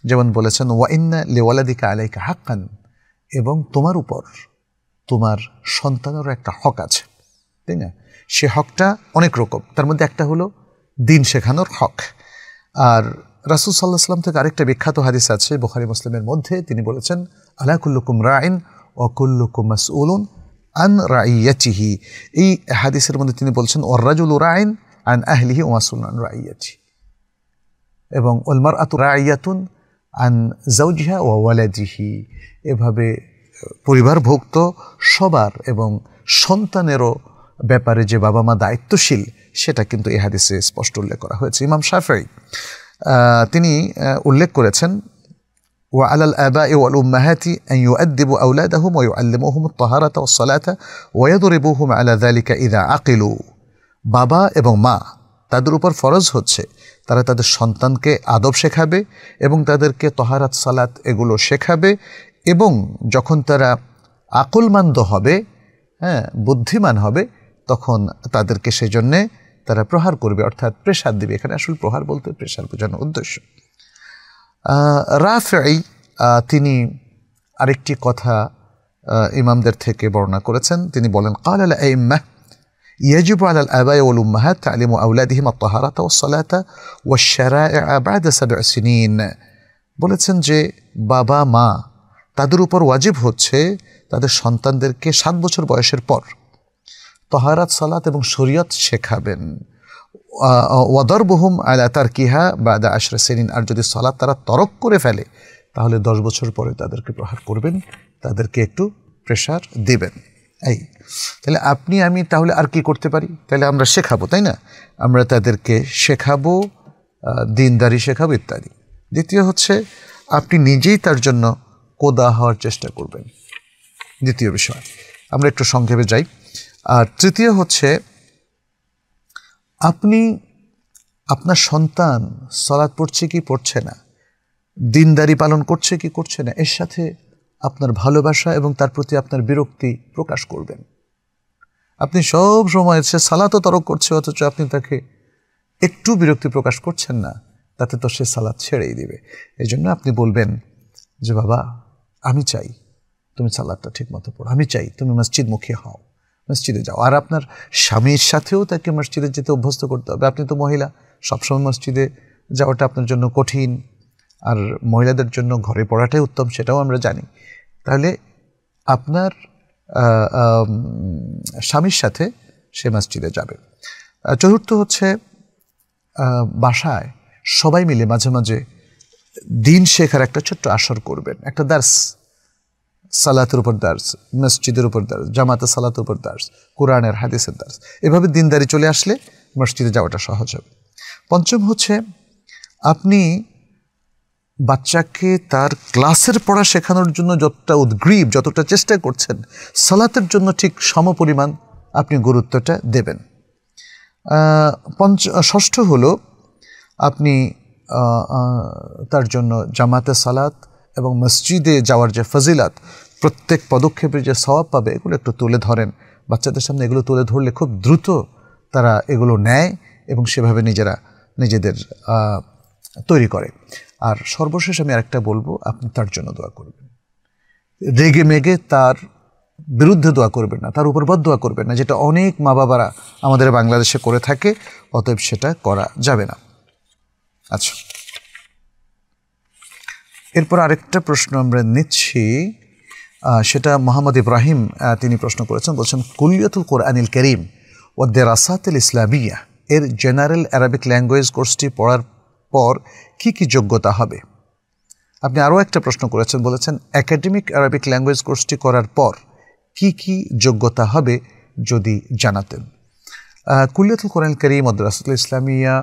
যেমন বলেছেন ওয়াইন্না লেওয়ালাদিকা আলাইকা হাক্কান এবং তোমার উপর তোমার সন্তানেরও একটা হক আছে তাই না সে হকটা অনেক রকম তার মধ্যে একটা হলো দিন শেখানোর হক আর রাসুল সাল্লাহ সাল্লাম থেকে আরেকটা বিখ্যাত হাদিস আছে বোখারি মুসলিমের মধ্যে তিনি বলেছেন আলাকুল্লুকুম রাইন অকুল্লুকুম মাসউলুন আন রাইয়াচিহি এই হাদিসের মধ্যে তিনি বলছেন অর্রাজুল রাইন আন আহলিহি ওয়াসুল আন রাইয়াচি এবং ওলমার আতুর রাইয়াতুন আন জাউজিহা ও ওয়ালাজিহি এভাবে পরিবারভুক্ত সবার এবং সন্তানেরও ব্যাপারে যে বাবা মা দায়িত্বশীল সেটা কিন্তু এ হাদিসে স্পষ্ট উল্লেখ করা হয়েছে ইমাম শাফাই তিনি উল্লেখ করেছেন وعلى الآباء والأمهات أن يؤدبوا أولادهم ويعلموهم الطهارة والصلاة ويضربوهم على ذلك إذا عقلوا বাবা এবং মা তাদের উপর ফরজ হচ্ছে তারা তাদের সন্তানকে আদব শেখাবে এবং তাদেরকে তহারাত সালাত এগুলো শেখাবে এবং যখন তারা আকুলমান্দ হবে হ্যাঁ বুদ্ধিমান হবে তখন তাদেরকে সেজন্যে তারা প্রহার করবে অর্থাৎ প্রেশার দিবে এখানে আসল প্রহার বলতে প্রেশার বোঝানোর উদ্দেশ্য রাফেই তিনি আরেকটি কথা ইমামদের থেকে বর্ণনা করেছেন তিনি বলেন কাল আল আইম্মা يجب على الآباء والأمهات تعليم ও الطهارة والصلاة والشرائع بعد سبع سنين বলেছেন যে বাবা মা তাদের উপর ওয়াজিব হচ্ছে তাদের সন্তানদেরকে সাত বছর বয়সের পর তহারাত সালাত এবং শরীয়ত শেখাবেন ওয়াদর বহুম আয়লা তার কিহা বা দা আশরা সেনিন আর যদি সলাত তারা তরক করে ফেলে তাহলে দশ বছর পরে তাদেরকে প্রহার করবেন তাদেরকে একটু প্রেশার দেবেন এই তাহলে আপনি আমি তাহলে আর কি করতে পারি তাহলে আমরা শেখাবো তাই না আমরা তাদেরকে শেখাবো দিনদারি শেখাবো ইত্যাদি দ্বিতীয় হচ্ছে আপনি নিজেই তার জন্য কোদা হওয়ার চেষ্টা করবেন দ্বিতীয় বিষয় আমরা একটু সংক্ষেপে যাই আর তৃতীয় হচ্ছে আপনি আপনার সন্তান সলাদ পড়ছে কি পড়ছে না দিনদারি পালন করছে কি করছে না এর সাথে আপনার ভালোবাসা এবং তার প্রতি আপনার বিরক্তি প্রকাশ করবেন আপনি সব সময় সে সালাতও তরক করছে অথচ আপনি তাকে একটু বিরক্তি প্রকাশ করছেন না তাতে তো সে সালাদ ছেড়েই দিবে এই জন্য আপনি বলবেন যে বাবা আমি চাই তুমি সালাদটা ঠিক মতো পড়ো আমি চাই তুমি মসজিদমুখী হও মসজিদে যাও আর আপনার স্বামীর সাথেও তাকে মসজিদে যেতে অভ্যস্ত করতে হবে আপনি তো মহিলা সবসময় মসজিদে যাওয়াটা আপনার জন্য কঠিন আর মহিলাদের জন্য ঘরে পড়াটাই উত্তম সেটাও আমরা জানি তাহলে আপনার স্বামীর সাথে সে মসজিদে যাবে চতুর্থ হচ্ছে বাসায় সবাই মিলে মাঝে মাঝে দিন শেখার একটা ছোট্ট আসর করবেন একটা দার্স সালাতের উপর দার্স মসজিদের উপর দার্স জামাতে সালাতের উপর দার্স কোরআনের হাদিসের দার্স এভাবে দিনদারি চলে আসলে মসজিদে যাওয়াটা সহজ হবে পঞ্চম হচ্ছে আপনি বাচ্চাকে তার ক্লাসের পড়া শেখানোর জন্য যতটা উদ্গ্রীব যতটা চেষ্টা করছেন সালাতের জন্য ঠিক সম পরিমাণ আপনি গুরুত্বটা দেবেন পঞ্চ ষষ্ঠ হল আপনি তার জন্য জামাতে সালাত এবং মসজিদে যাওয়ার যে ফজিলাত প্রত্যেক পদক্ষেপের যে স্বভাব পাবে এগুলো একটু তুলে ধরেন বাচ্চাদের সামনে এগুলো তুলে ধরলে খুব দ্রুত তারা এগুলো নেয় এবং সেভাবে নিজেরা নিজেদের তৈরি করে আর সর্বশেষ আমি আরেকটা বলবো আপনি তার জন্য দোয়া করবেন রেগে মেগে তার বিরুদ্ধে দোয়া করবেন না তার উপর দোয়া করবেন না যেটা অনেক মা বাবারা আমাদের বাংলাদেশে করে থাকে অতএব সেটা করা যাবে না আচ্ছা এরপর আরেকটা প্রশ্ন আমরা নিচ্ছি সেটা মোহাম্মদ ইব্রাহিম তিনি প্রশ্ন করেছেন বলছেন কুলিয়তুল কোরআনিল করিম ও দেরাসাতিল ইসলামিয়া এর জেনারেল অ্যারাবিক ল্যাঙ্গুয়েজ কোর্সটি পড়ার পর কি কি যোগ্যতা হবে আপনি আরও একটা প্রশ্ন করেছেন বলেছেন একাডেমিক অ্যারাবিক ল্যাঙ্গুয়েজ কোর্সটি করার পর কি কি যোগ্যতা হবে যদি জানাতেন কুলিয়াতুল কোরআন করিম অদ্রাসুল ইসলামিয়া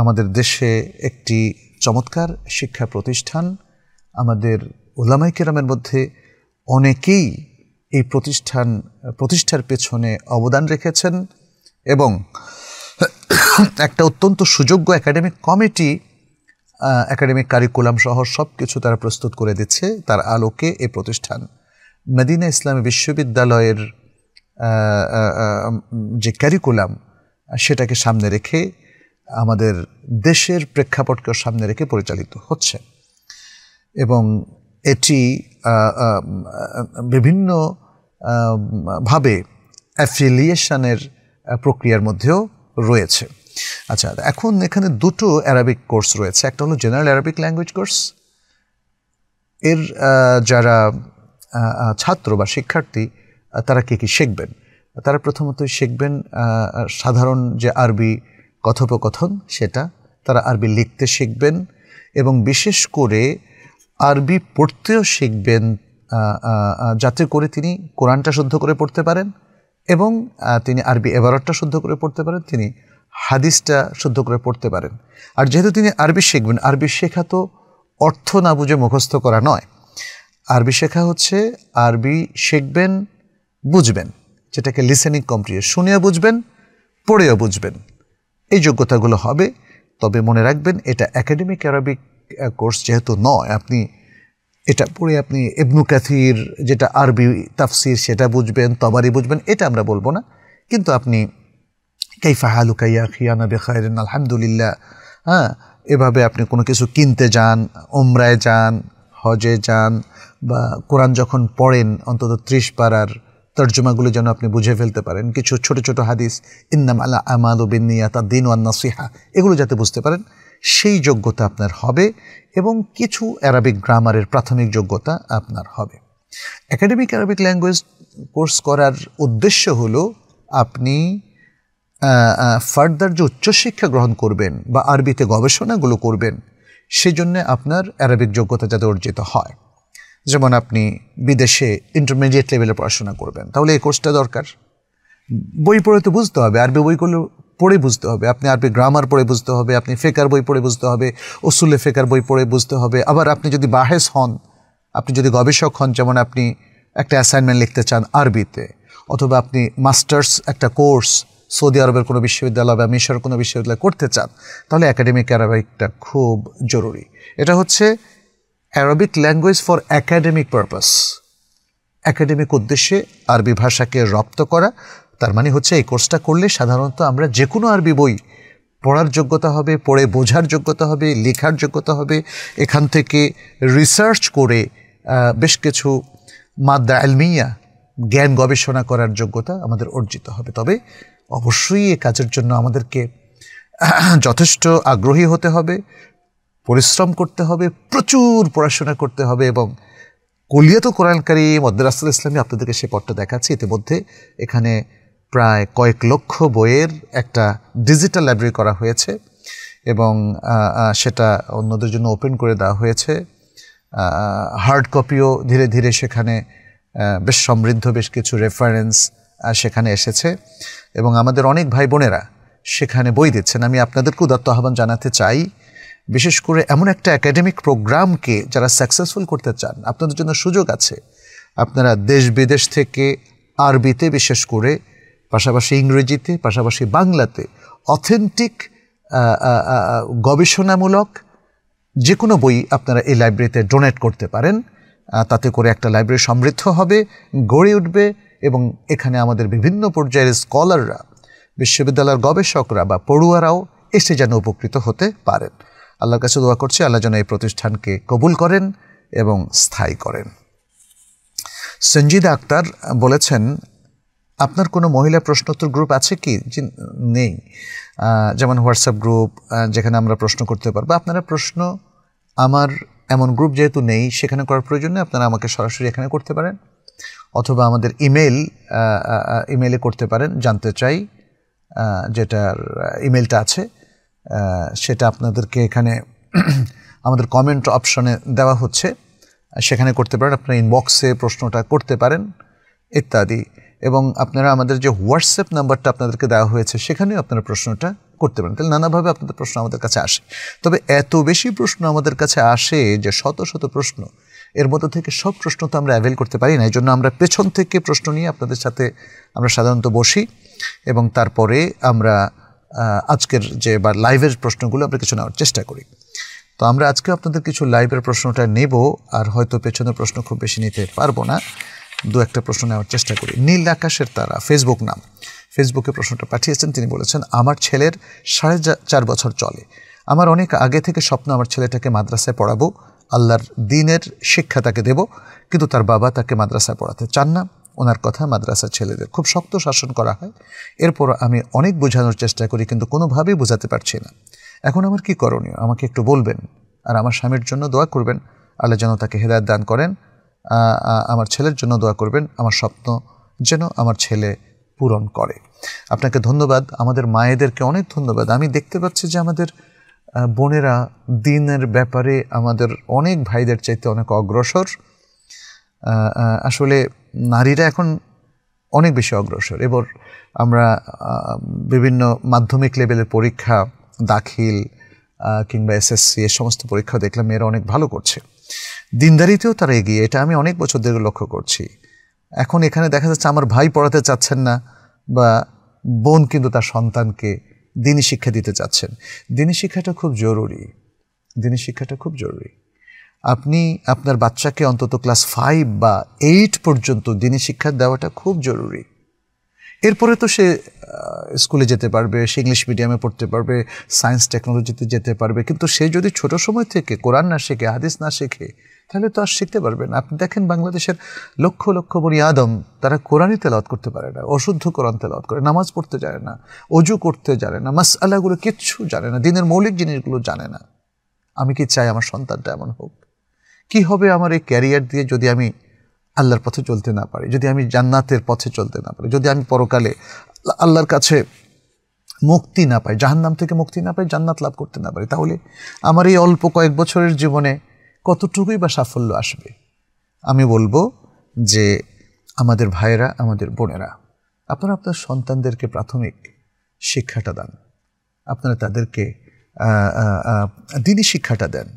আমাদের দেশে একটি চমৎকার শিক্ষা প্রতিষ্ঠান আমাদের ওলামাই কেরামের মধ্যে অনেকেই এই প্রতিষ্ঠান প্রতিষ্ঠার পেছনে অবদান রেখেছেন এবং একটা অত্যন্ত সুযোগ্য একাডেমিক কমিটি একাডেমিক কারিকুলাম সহ সব কিছু তারা প্রস্তুত করে দিচ্ছে তার আলোকে এই প্রতিষ্ঠান মদিনা ইসলামী বিশ্ববিদ্যালয়ের যে ক্যারিকুলাম সেটাকে সামনে রেখে আমাদের দেশের প্রেক্ষাপটকেও সামনে রেখে পরিচালিত হচ্ছে এবং এটি বিভিন্ন ভাবে অ্যাফিলিয়েশনের প্রক্রিয়ার মধ্যেও রয়েছে আচ্ছা এখন এখানে দুটো অ্যারাবিক কোর্স রয়েছে একটা হলো জেনারেল অ্যারাবিক ল্যাঙ্গুয়েজ কোর্স এর যারা ছাত্র বা শিক্ষার্থী তারা কী কী শিখবেন তারা প্রথমত শিখবেন সাধারণ যে আরবি কথোপকথন সেটা তারা আরবি লিখতে শিখবেন এবং বিশেষ করে আরবি পড়তেও শিখবেন যাতে করে তিনি কোরআনটা শুদ্ধ করে পড়তে পারেন এবং তিনি আরবি এবারটটা শুদ্ধ করে পড়তে পারেন তিনি হাদিসটা শুদ্ধ করে পড়তে পারেন আর যেহেতু তিনি আরবি শিখবেন আরবি শেখা তো অর্থ না বুঝে মুখস্থ করা নয় আরবি শেখা হচ্ছে আরবি শিখবেন বুঝবেন যেটাকে লিসেনিং কমপ্লিট শুনেও বুঝবেন পড়েও বুঝবেন এই যোগ্যতাগুলো হবে তবে মনে রাখবেন এটা একাডেমিক অ্যারাবিক কোর্স যেহেতু নয় আপনি এটা পড়ে আপনি ইবনু ক্যাথির যেটা আরবি তাফসির সেটা বুঝবেন তবারই বুঝবেন এটা আমরা বলবো না কিন্তু আপনি কাইফা হালু কাইয়া খিয়ানা বেখায়রেন আলহামদুলিল্লাহ হ্যাঁ এভাবে আপনি কোনো কিছু কিনতে যান ওমরায় যান হজে যান বা কোরআন যখন পড়েন অন্তত ত্রিশ পাড়ার তর্জমাগুলো যেন আপনি বুঝে ফেলতে পারেন কিছু ছোট ছোট হাদিস ইন্নাম আলা আমাদ বিনিয়া তা দিন ওয়ান্না সিহা এগুলো যাতে বুঝতে পারেন সেই যোগ্যতা আপনার হবে এবং কিছু অ্যারাবিক গ্রামারের প্রাথমিক যোগ্যতা আপনার হবে একাডেমিক অ্যারাবিক ল্যাঙ্গুয়েজ কোর্স করার উদ্দেশ্য হল আপনি ফার্দার যে উচ্চশিক্ষা গ্রহণ করবেন বা আরবিতে গবেষণাগুলো করবেন সেজন্য আপনার অ্যারাবিক যোগ্যতা যাতে অর্জিত হয় যেমন আপনি বিদেশে ইন্টারমিডিয়েট লেভেলে পড়াশোনা করবেন তাহলে এই কোর্সটা দরকার বই পড়ে তো বুঝতে হবে আরবি বইগুলো পড়ে বুঝতে হবে আপনি আরবি গ্রামার পড়ে বুঝতে হবে আপনি ফেকার বই পড়ে বুঝতে হবে ওসুলে ফেকার বই পড়ে বুঝতে হবে আবার আপনি যদি বাহেস হন আপনি যদি গবেষক হন যেমন আপনি একটা অ্যাসাইনমেন্ট লিখতে চান আরবিতে অথবা আপনি মাস্টার্স একটা কোর্স সৌদি আরবের কোনো বিশ্ববিদ্যালয় বা মিশর কোনো বিশ্ববিদ্যালয় করতে চান তাহলে অ্যাকাডেমিক অ্যারাবিকটা খুব জরুরি এটা হচ্ছে Arabic language for academic purpose academic উদ্দেশ্যে আরবি ভাষাকে রপ্ত করা তার মানে হচ্ছে এই কোর্সটা করলে সাধারণত আমরা যে কোনো আরবি বই পড়ার যোগ্যতা হবে পড়ে বোঝার যোগ্যতা হবে লেখার যোগ্যতা হবে এখান থেকে রিসার্চ করে বেশ কিছু মাদ্দা আলমিয়া জ্ঞান গবেষণা করার যোগ্যতা আমাদের অর্জিত হবে তবে অবশ্যই এ কাজের জন্য আমাদেরকে [clears throat] যথেষ্ট আগ্রহী হতে হবে পরিশ্রম করতে হবে প্রচুর পড়াশোনা করতে হবে এবং কলিয়াত কোরআনকারী মদ্রাসুল ইসলামী আপনাদেরকে সে পথটা দেখাচ্ছে ইতিমধ্যে এখানে প্রায় কয়েক লক্ষ বইয়ের একটা ডিজিটাল লাইব্রেরি করা হয়েছে এবং সেটা অন্যদের জন্য ওপেন করে দেওয়া হয়েছে হার্ড কপিও ধীরে ধীরে সেখানে বেশ সমৃদ্ধ বেশ কিছু রেফারেন্স সেখানে এসেছে এবং আমাদের অনেক ভাই বোনেরা সেখানে বই দিচ্ছেন আমি আপনাদেরকে দত্ত আহ্বান জানাতে চাই বিশেষ করে এমন একটা একাডেমিক প্রোগ্রামকে যারা সাকসেসফুল করতে চান আপনাদের জন্য সুযোগ আছে আপনারা দেশ বিদেশ থেকে আরবিতে বিশেষ করে পাশাপাশি ইংরেজিতে পাশাপাশি বাংলাতে অথেন্টিক গবেষণামূলক যে কোনো বই আপনারা এই লাইব্রেরিতে ডোনেট করতে পারেন তাতে করে একটা লাইব্রেরি সমৃদ্ধ হবে গড়ে উঠবে এবং এখানে আমাদের বিভিন্ন পর্যায়ের স্কলাররা বিশ্ববিদ্যালয়ের গবেষকরা বা পড়ুয়ারাও এসে যেন উপকৃত হতে পারেন আল্লাহর কাছে দোয়া করছি আল্লাহ যেন এই প্রতিষ্ঠানকে কবুল করেন এবং স্থায়ী করেন সঞ্জিদা আক্তার বলেছেন আপনার কোনো মহিলা প্রশ্নোত্তর গ্রুপ আছে কি যে নেই যেমন হোয়াটসঅ্যাপ গ্রুপ যেখানে আমরা প্রশ্ন করতে পারবো আপনারা প্রশ্ন আমার এমন গ্রুপ যেহেতু নেই সেখানে করার প্রয়োজন নেই আপনারা আমাকে সরাসরি এখানে করতে পারেন অথবা আমাদের ইমেল ইমেলে করতে পারেন জানতে চাই যেটার ইমেলটা আছে সেটা আপনাদেরকে এখানে [clears throat] আমাদের কমেন্ট অপশনে দেওয়া হচ্ছে সেখানে করতে পারেন আপনারা ইনবক্সে প্রশ্নটা করতে পারেন ইত্যাদি এবং আপনারা আমাদের যে হোয়াটসঅ্যাপ নাম্বারটা আপনাদেরকে দেওয়া হয়েছে সেখানেও আপনারা প্রশ্নটা করতে পারেন তাহলে নানাভাবে আপনাদের প্রশ্ন আমাদের কাছে আসে তবে এত বেশি প্রশ্ন আমাদের কাছে আসে যে শত শত প্রশ্ন এর মধ্যে থেকে সব প্রশ্ন তো আমরা অ্যাভেল করতে পারি না এই জন্য আমরা পেছন থেকে প্রশ্ন নিয়ে আপনাদের সাথে আমরা সাধারণত বসি এবং তারপরে আমরা আজকের যে বা লাইভের প্রশ্নগুলো আমরা কিছু নেওয়ার চেষ্টা করি তো আমরা আজকে আপনাদের কিছু লাইভের প্রশ্নটা নেব আর হয়তো পেছনের প্রশ্ন খুব বেশি নিতে পারবো না দু একটা প্রশ্ন নেওয়ার চেষ্টা করি নীল আকাশের তারা ফেসবুক নাম ফেসবুকে প্রশ্নটা পাঠিয়েছেন তিনি বলেছেন আমার ছেলের সাড়ে চার বছর চলে আমার অনেক আগে থেকে স্বপ্ন আমার ছেলেটাকে মাদ্রাসায় পড়াবো আল্লাহর দিনের শিক্ষা তাকে দেব কিন্তু তার বাবা তাকে মাদ্রাসায় পড়াতে চান না ওনার কথা মাদ্রাসার ছেলেদের খুব শক্ত শাসন করা হয় এরপর আমি অনেক বোঝানোর চেষ্টা করি কিন্তু কোনোভাবেই বোঝাতে পারছি না এখন আমার কি করণীয় আমাকে একটু বলবেন আর আমার স্বামীর জন্য দোয়া করবেন আল্লাহ যেন তাকে হেদায়ত দান করেন আমার ছেলের জন্য দোয়া করবেন আমার স্বপ্ন যেন আমার ছেলে পূরণ করে আপনাকে ধন্যবাদ আমাদের মায়েদেরকে অনেক ধন্যবাদ আমি দেখতে পাচ্ছি যে আমাদের বোনেরা দিনের ব্যাপারে আমাদের অনেক ভাইদের চাইতে অনেক অগ্রসর আসলে নারীরা এখন অনেক বেশি অগ্রসর এবার আমরা বিভিন্ন মাধ্যমিক লেভেলের পরীক্ষা দাখিল কিংবা এসএসসি এ সমস্ত পরীক্ষা দেখলাম মেয়েরা অনেক ভালো করছে দিনদারিতেও তারা এগিয়ে এটা আমি অনেক বছর ধরে লক্ষ্য করছি এখন এখানে দেখা যাচ্ছে আমার ভাই পড়াতে চাচ্ছেন না বা বোন কিন্তু তার সন্তানকে দিনী শিক্ষা দিতে চাচ্ছেন দিনী শিক্ষাটা খুব জরুরি দিনী শিক্ষাটা খুব জরুরি আপনি আপনার বাচ্চাকে অন্তত ক্লাস ফাইভ বা এইট পর্যন্ত দিনী শিক্ষা দেওয়াটা খুব জরুরি এরপরে তো সে স্কুলে যেতে পারবে সে ইংলিশ মিডিয়ামে পড়তে পারবে সায়েন্স টেকনোলজিতে যেতে পারবে কিন্তু সে যদি ছোট সময় থেকে কোরআন না শেখে হাদিস না শেখে তাহলে তো আর শিখতে পারবেন আপনি দেখেন বাংলাদেশের লক্ষ লক্ষ বনি আদম তারা কোরআনই তেলাওয়াত করতে পারে না অশুদ্ধ কোরআন তেলাওয়াত করে নামাজ পড়তে জানে না অজু করতে জানে না মাস আল্লাহগুলো কিচ্ছু জানে না দিনের মৌলিক জিনিসগুলো জানে না আমি কি চাই আমার সন্তানটা এমন হোক কি হবে আমার এই ক্যারিয়ার দিয়ে যদি আমি আল্লাহর পথে চলতে না পারি যদি আমি জান্নাতের পথে চলতে না পারি যদি আমি পরকালে আল্লাহর কাছে মুক্তি না পাই জাহান্নাম থেকে মুক্তি না পাই জান্নাত লাভ করতে না পারি তাহলে আমার এই অল্প কয়েক বছরের জীবনে কতটুকুই বা সাফল্য আসবে আমি বলবো যে আমাদের ভাইয়েরা আমাদের বোনেরা আপনারা আপনার সন্তানদেরকে প্রাথমিক শিক্ষাটা দান আপনারা তাদেরকে দিনই শিক্ষাটা দেন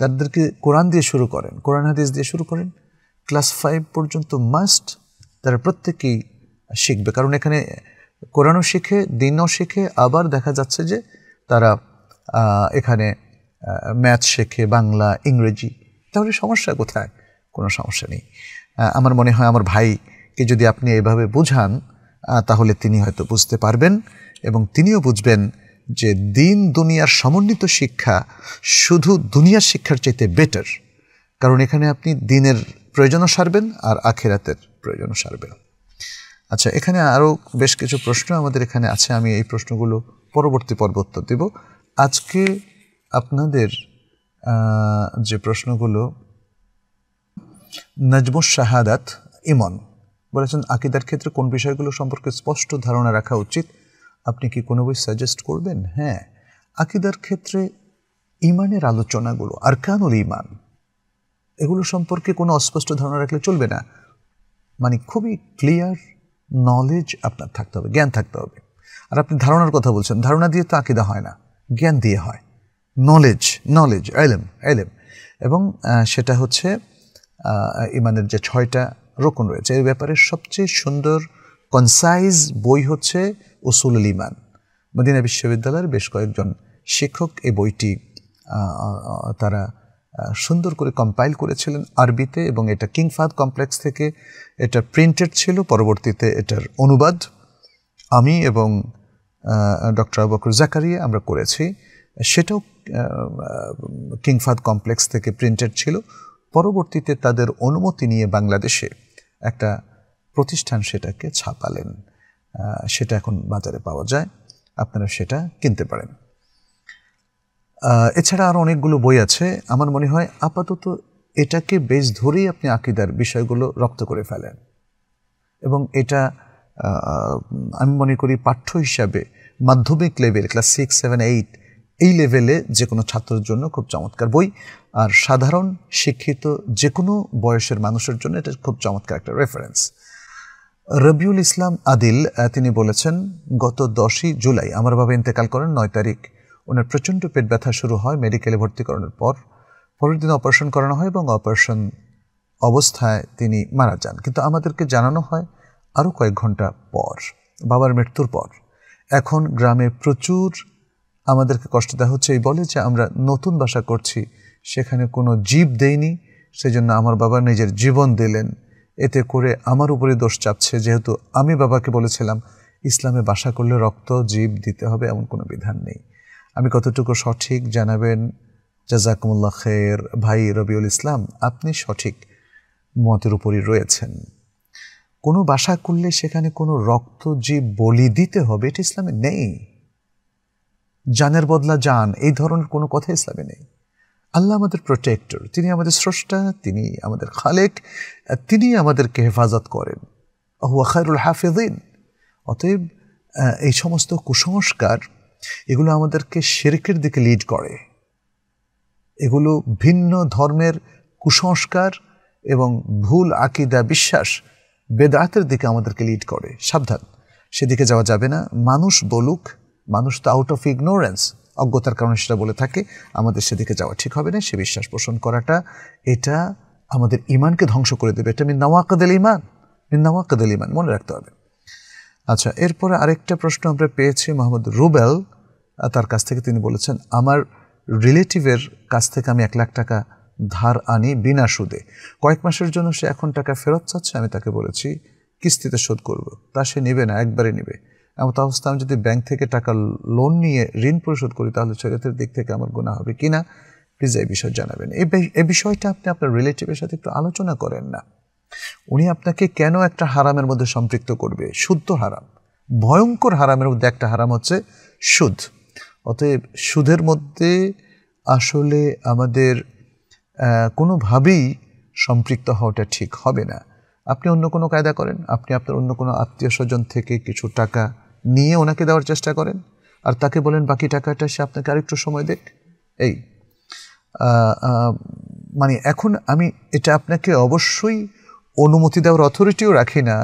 তাদেরকে কোরআন দিয়ে শুরু করেন কোরআন হাদিস দিয়ে শুরু করেন ক্লাস ফাইভ পর্যন্ত মাস্ট তারা প্রত্যেকেই শিখবে কারণ এখানে কোরআনও শিখে দিনও শিখে আবার দেখা যাচ্ছে যে তারা এখানে ম্যাথ শেখে বাংলা ইংরেজি তাহলে সমস্যা কোথায় কোনো সমস্যা নেই আমার মনে হয় আমার ভাইকে যদি আপনি এভাবে বোঝান তাহলে তিনি হয়তো বুঝতে পারবেন এবং তিনিও বুঝবেন যে দিন দুনিয়ার সমন্বিত শিক্ষা শুধু দুনিয়ার শিক্ষার চাইতে বেটার কারণ এখানে আপনি দিনের প্রয়োজনও সারবেন আর আখেরাতের প্রয়োজনও সারবেন আচ্ছা এখানে আরও বেশ কিছু প্রশ্ন আমাদের এখানে আছে আমি এই প্রশ্নগুলো পরবর্তী পর্ব উত্তর দেব আজকে আপনাদের যে প্রশ্নগুলো নাজমুস শাহাদাত ইমন বলেছেন আকিদার ক্ষেত্রে কোন বিষয়গুলো সম্পর্কে স্পষ্ট ধারণা রাখা উচিত আপনি কি কোনো বই সাজেস্ট করবেন হ্যাঁ আকিদার ক্ষেত্রে ইমানের আলোচনাগুলো আর আরকানুল ইমান এগুলো সম্পর্কে কোনো অস্পষ্ট ধারণা রাখলে চলবে না মানে খুবই ক্লিয়ার নলেজ আপনার থাকতে হবে জ্ঞান থাকতে হবে আর আপনি ধারণার কথা বলছেন ধারণা দিয়ে তো আকিদা হয় না জ্ঞান দিয়ে হয় নলেজ নলেজ এলেম এলেম এবং সেটা হচ্ছে ইমানের যে ছয়টা রোকন রয়েছে এই ব্যাপারে সবচেয়ে সুন্দর কনসাইজ বই হচ্ছে উসুলুল ইমান মদিনা বিশ্ববিদ্যালয়ের বেশ কয়েকজন শিক্ষক এই বইটি তারা সুন্দর করে কম্পাইল করেছিলেন আরবিতে এবং এটা কিংফাদ কমপ্লেক্স থেকে এটা প্রিন্টেড ছিল পরবর্তীতে এটার অনুবাদ আমি এবং ডক্টর আবাকুর জাকারিয়া আমরা করেছি সেটাও কিংফাদ কমপ্লেক্স থেকে প্রিন্টেড ছিল পরবর্তীতে তাদের অনুমতি নিয়ে বাংলাদেশে একটা প্রতিষ্ঠান সেটাকে ছাপালেন সেটা এখন বাজারে পাওয়া যায় আপনারা সেটা কিনতে পারেন এছাড়া আরও অনেকগুলো বই আছে আমার মনে হয় আপাতত এটাকে বেশ ধরেই আপনি আকিদার বিষয়গুলো রপ্ত করে ফেলেন এবং এটা আমি মনে করি পাঠ্য হিসাবে মাধ্যমিক level class six seven eight এই লেভেলে যে কোনো ছাত্রের জন্য খুব চমৎকার বই আর সাধারণ শিক্ষিত যে কোনো বয়সের মানুষের জন্য এটা খুব চমৎকার একটা রেফারেন্স রবিউল ইসলাম আদিল তিনি বলেছেন গত দশই জুলাই আমার বাবা ইন্তেকাল করেন নয় তারিখ ওনার প্রচণ্ড পেট ব্যথা শুরু হয় মেডিকেলে ভর্তি করানোর পর পরের দিন অপারেশন করানো হয় এবং অপারেশন অবস্থায় তিনি মারা যান কিন্তু আমাদেরকে জানানো হয় আরও কয়েক ঘন্টা পর বাবার মৃত্যুর পর এখন গ্রামে প্রচুর আমাদেরকে কষ্ট দেওয়া হচ্ছে এই বলে যে আমরা নতুন বাসা করছি সেখানে কোনো জীব দেয়নি সেজন্য আমার বাবা নিজের জীবন দিলেন এতে করে আমার উপরে দোষ চাপছে যেহেতু আমি বাবাকে বলেছিলাম ইসলামে বাসা করলে রক্ত জীব দিতে হবে এমন কোনো বিধান নেই আমি কতটুকু সঠিক জানাবেন জাজাকুমুল্লা খের ভাই রবিউল ইসলাম আপনি সঠিক মতের উপরই রয়েছেন কোনো বাসা করলে সেখানে কোনো রক্ত জীব বলি দিতে হবে এটা ইসলামে নেই জানের বদলা জান এই ধরনের কোনো কথা ইসলামে নেই আল্লাহ আমাদের প্রোটেক্টর তিনি আমাদের স্রষ্টা তিনি আমাদের খালেক তিনি আমাদেরকে হেফাজত করেন আহুয়া খায়রুল হাফেদিন অতএব এই সমস্ত কুসংস্কার এগুলো আমাদেরকে শেরেকের দিকে লিড করে এগুলো ভিন্ন ধর্মের কুসংস্কার এবং ভুল আকিদা বিশ্বাস বেদাতের দিকে আমাদেরকে লিড করে সাবধান সেদিকে যাওয়া যাবে না মানুষ বলুক মানুষ তো আউট অফ ইগনোরেন্স অজ্ঞতার কারণে সেটা বলে থাকে আমাদের সেদিকে যাওয়া ঠিক হবে না সে বিশ্বাস পোষণ করাটা এটা আমাদের ইমানকে ধ্বংস করে দেবে এটা মিন্নাওয়াকাদেল ইমান মিন্নাওয়াকাদেল ইমান মনে রাখতে হবে আচ্ছা এরপরে আরেকটা প্রশ্ন আমরা পেয়েছি মোহাম্মদ রুবেল তার কাছ থেকে তিনি বলেছেন আমার রিলেটিভের কাছ থেকে আমি এক লাখ টাকা ধার আনি বিনা সুদে কয়েক মাসের জন্য সে এখন টাকা ফেরত চাচ্ছে আমি তাকে বলেছি কিস্তিতে শোধ করব তা সে নেবে না একবারে নেবে এমন অবস্থা আমি যদি ব্যাংক থেকে টাকা লোন নিয়ে ঋণ পরিশোধ করি তাহলে সেক্ষেত্রে দিক থেকে আমার গোনা হবে কি না প্লিজ এই বিষয়ে জানাবেন এই বিষয়টা আপনি আপনার রিলেটিভের সাথে একটু আলোচনা করেন না উনি আপনাকে কেন একটা হারামের মধ্যে সম্পৃক্ত করবে শুদ্ধ হারাম ভয়ঙ্কর হারামের মধ্যে একটা হারাম হচ্ছে সুদ অতএব সুদের মধ্যে আসলে আমাদের কোনোভাবেই সম্পৃক্ত হওয়াটা ঠিক হবে না আপনি অন্য কোনো কায়দা করেন আপনি আপনার অন্য কোনো আত্মীয় স্বজন থেকে কিছু টাকা নিয়ে ওনাকে দেওয়ার চেষ্টা করেন আর তাকে বলেন বাকি টাকাটা সে আপনাকে আরেকটু সময় দেখ এই মানে এখন আমি এটা আপনাকে অবশ্যই অনুমতি দেওয়ার অথরিটিও রাখি না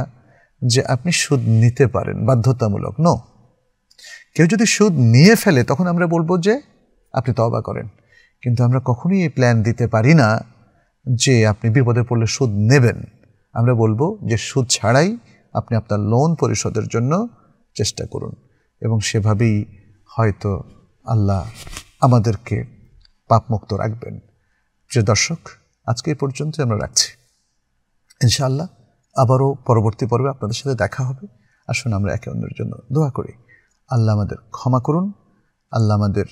যে আপনি সুদ নিতে পারেন বাধ্যতামূলক ন কেউ যদি সুদ নিয়ে ফেলে তখন আমরা বলবো যে আপনি তবা করেন কিন্তু আমরা কখনোই এই প্ল্যান দিতে পারি না যে আপনি বিপদে পড়লে সুদ নেবেন আমরা বলবো যে সুদ ছাড়াই আপনি আপনার লোন পরিশোধের জন্য চেষ্টা করুন এবং সেভাবেই হয়তো আল্লাহ আমাদেরকে পাপমুক্ত রাখবেন যে দর্শক আজকে এই পর্যন্ত আমরা রাখছি ইনশাআল্লাহ আবারও পরবর্তী পর্বে আপনাদের সাথে দেখা হবে আসুন আমরা একে অন্যের জন্য দোয়া করি আল্লাহ আমাদের ক্ষমা করুন আল্লাহ আমাদের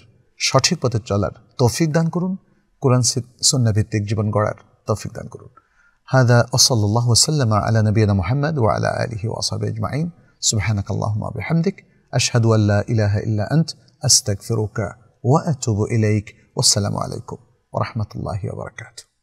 সঠিক পথে চলার তৌফিক দান করুন কোরআন সুন্নাভিত্তিক জীবন গড়ার তৌফিক দান করুন هذا وصلى الله وسلم على نبينا محمد وعلى آله وأصحابه أجمعين سبحانك اللهم وبحمدك أشهد أن لا إله إلا أنت أستغفرك وأتوب إليك والسلام عليكم ورحمة الله وبركاته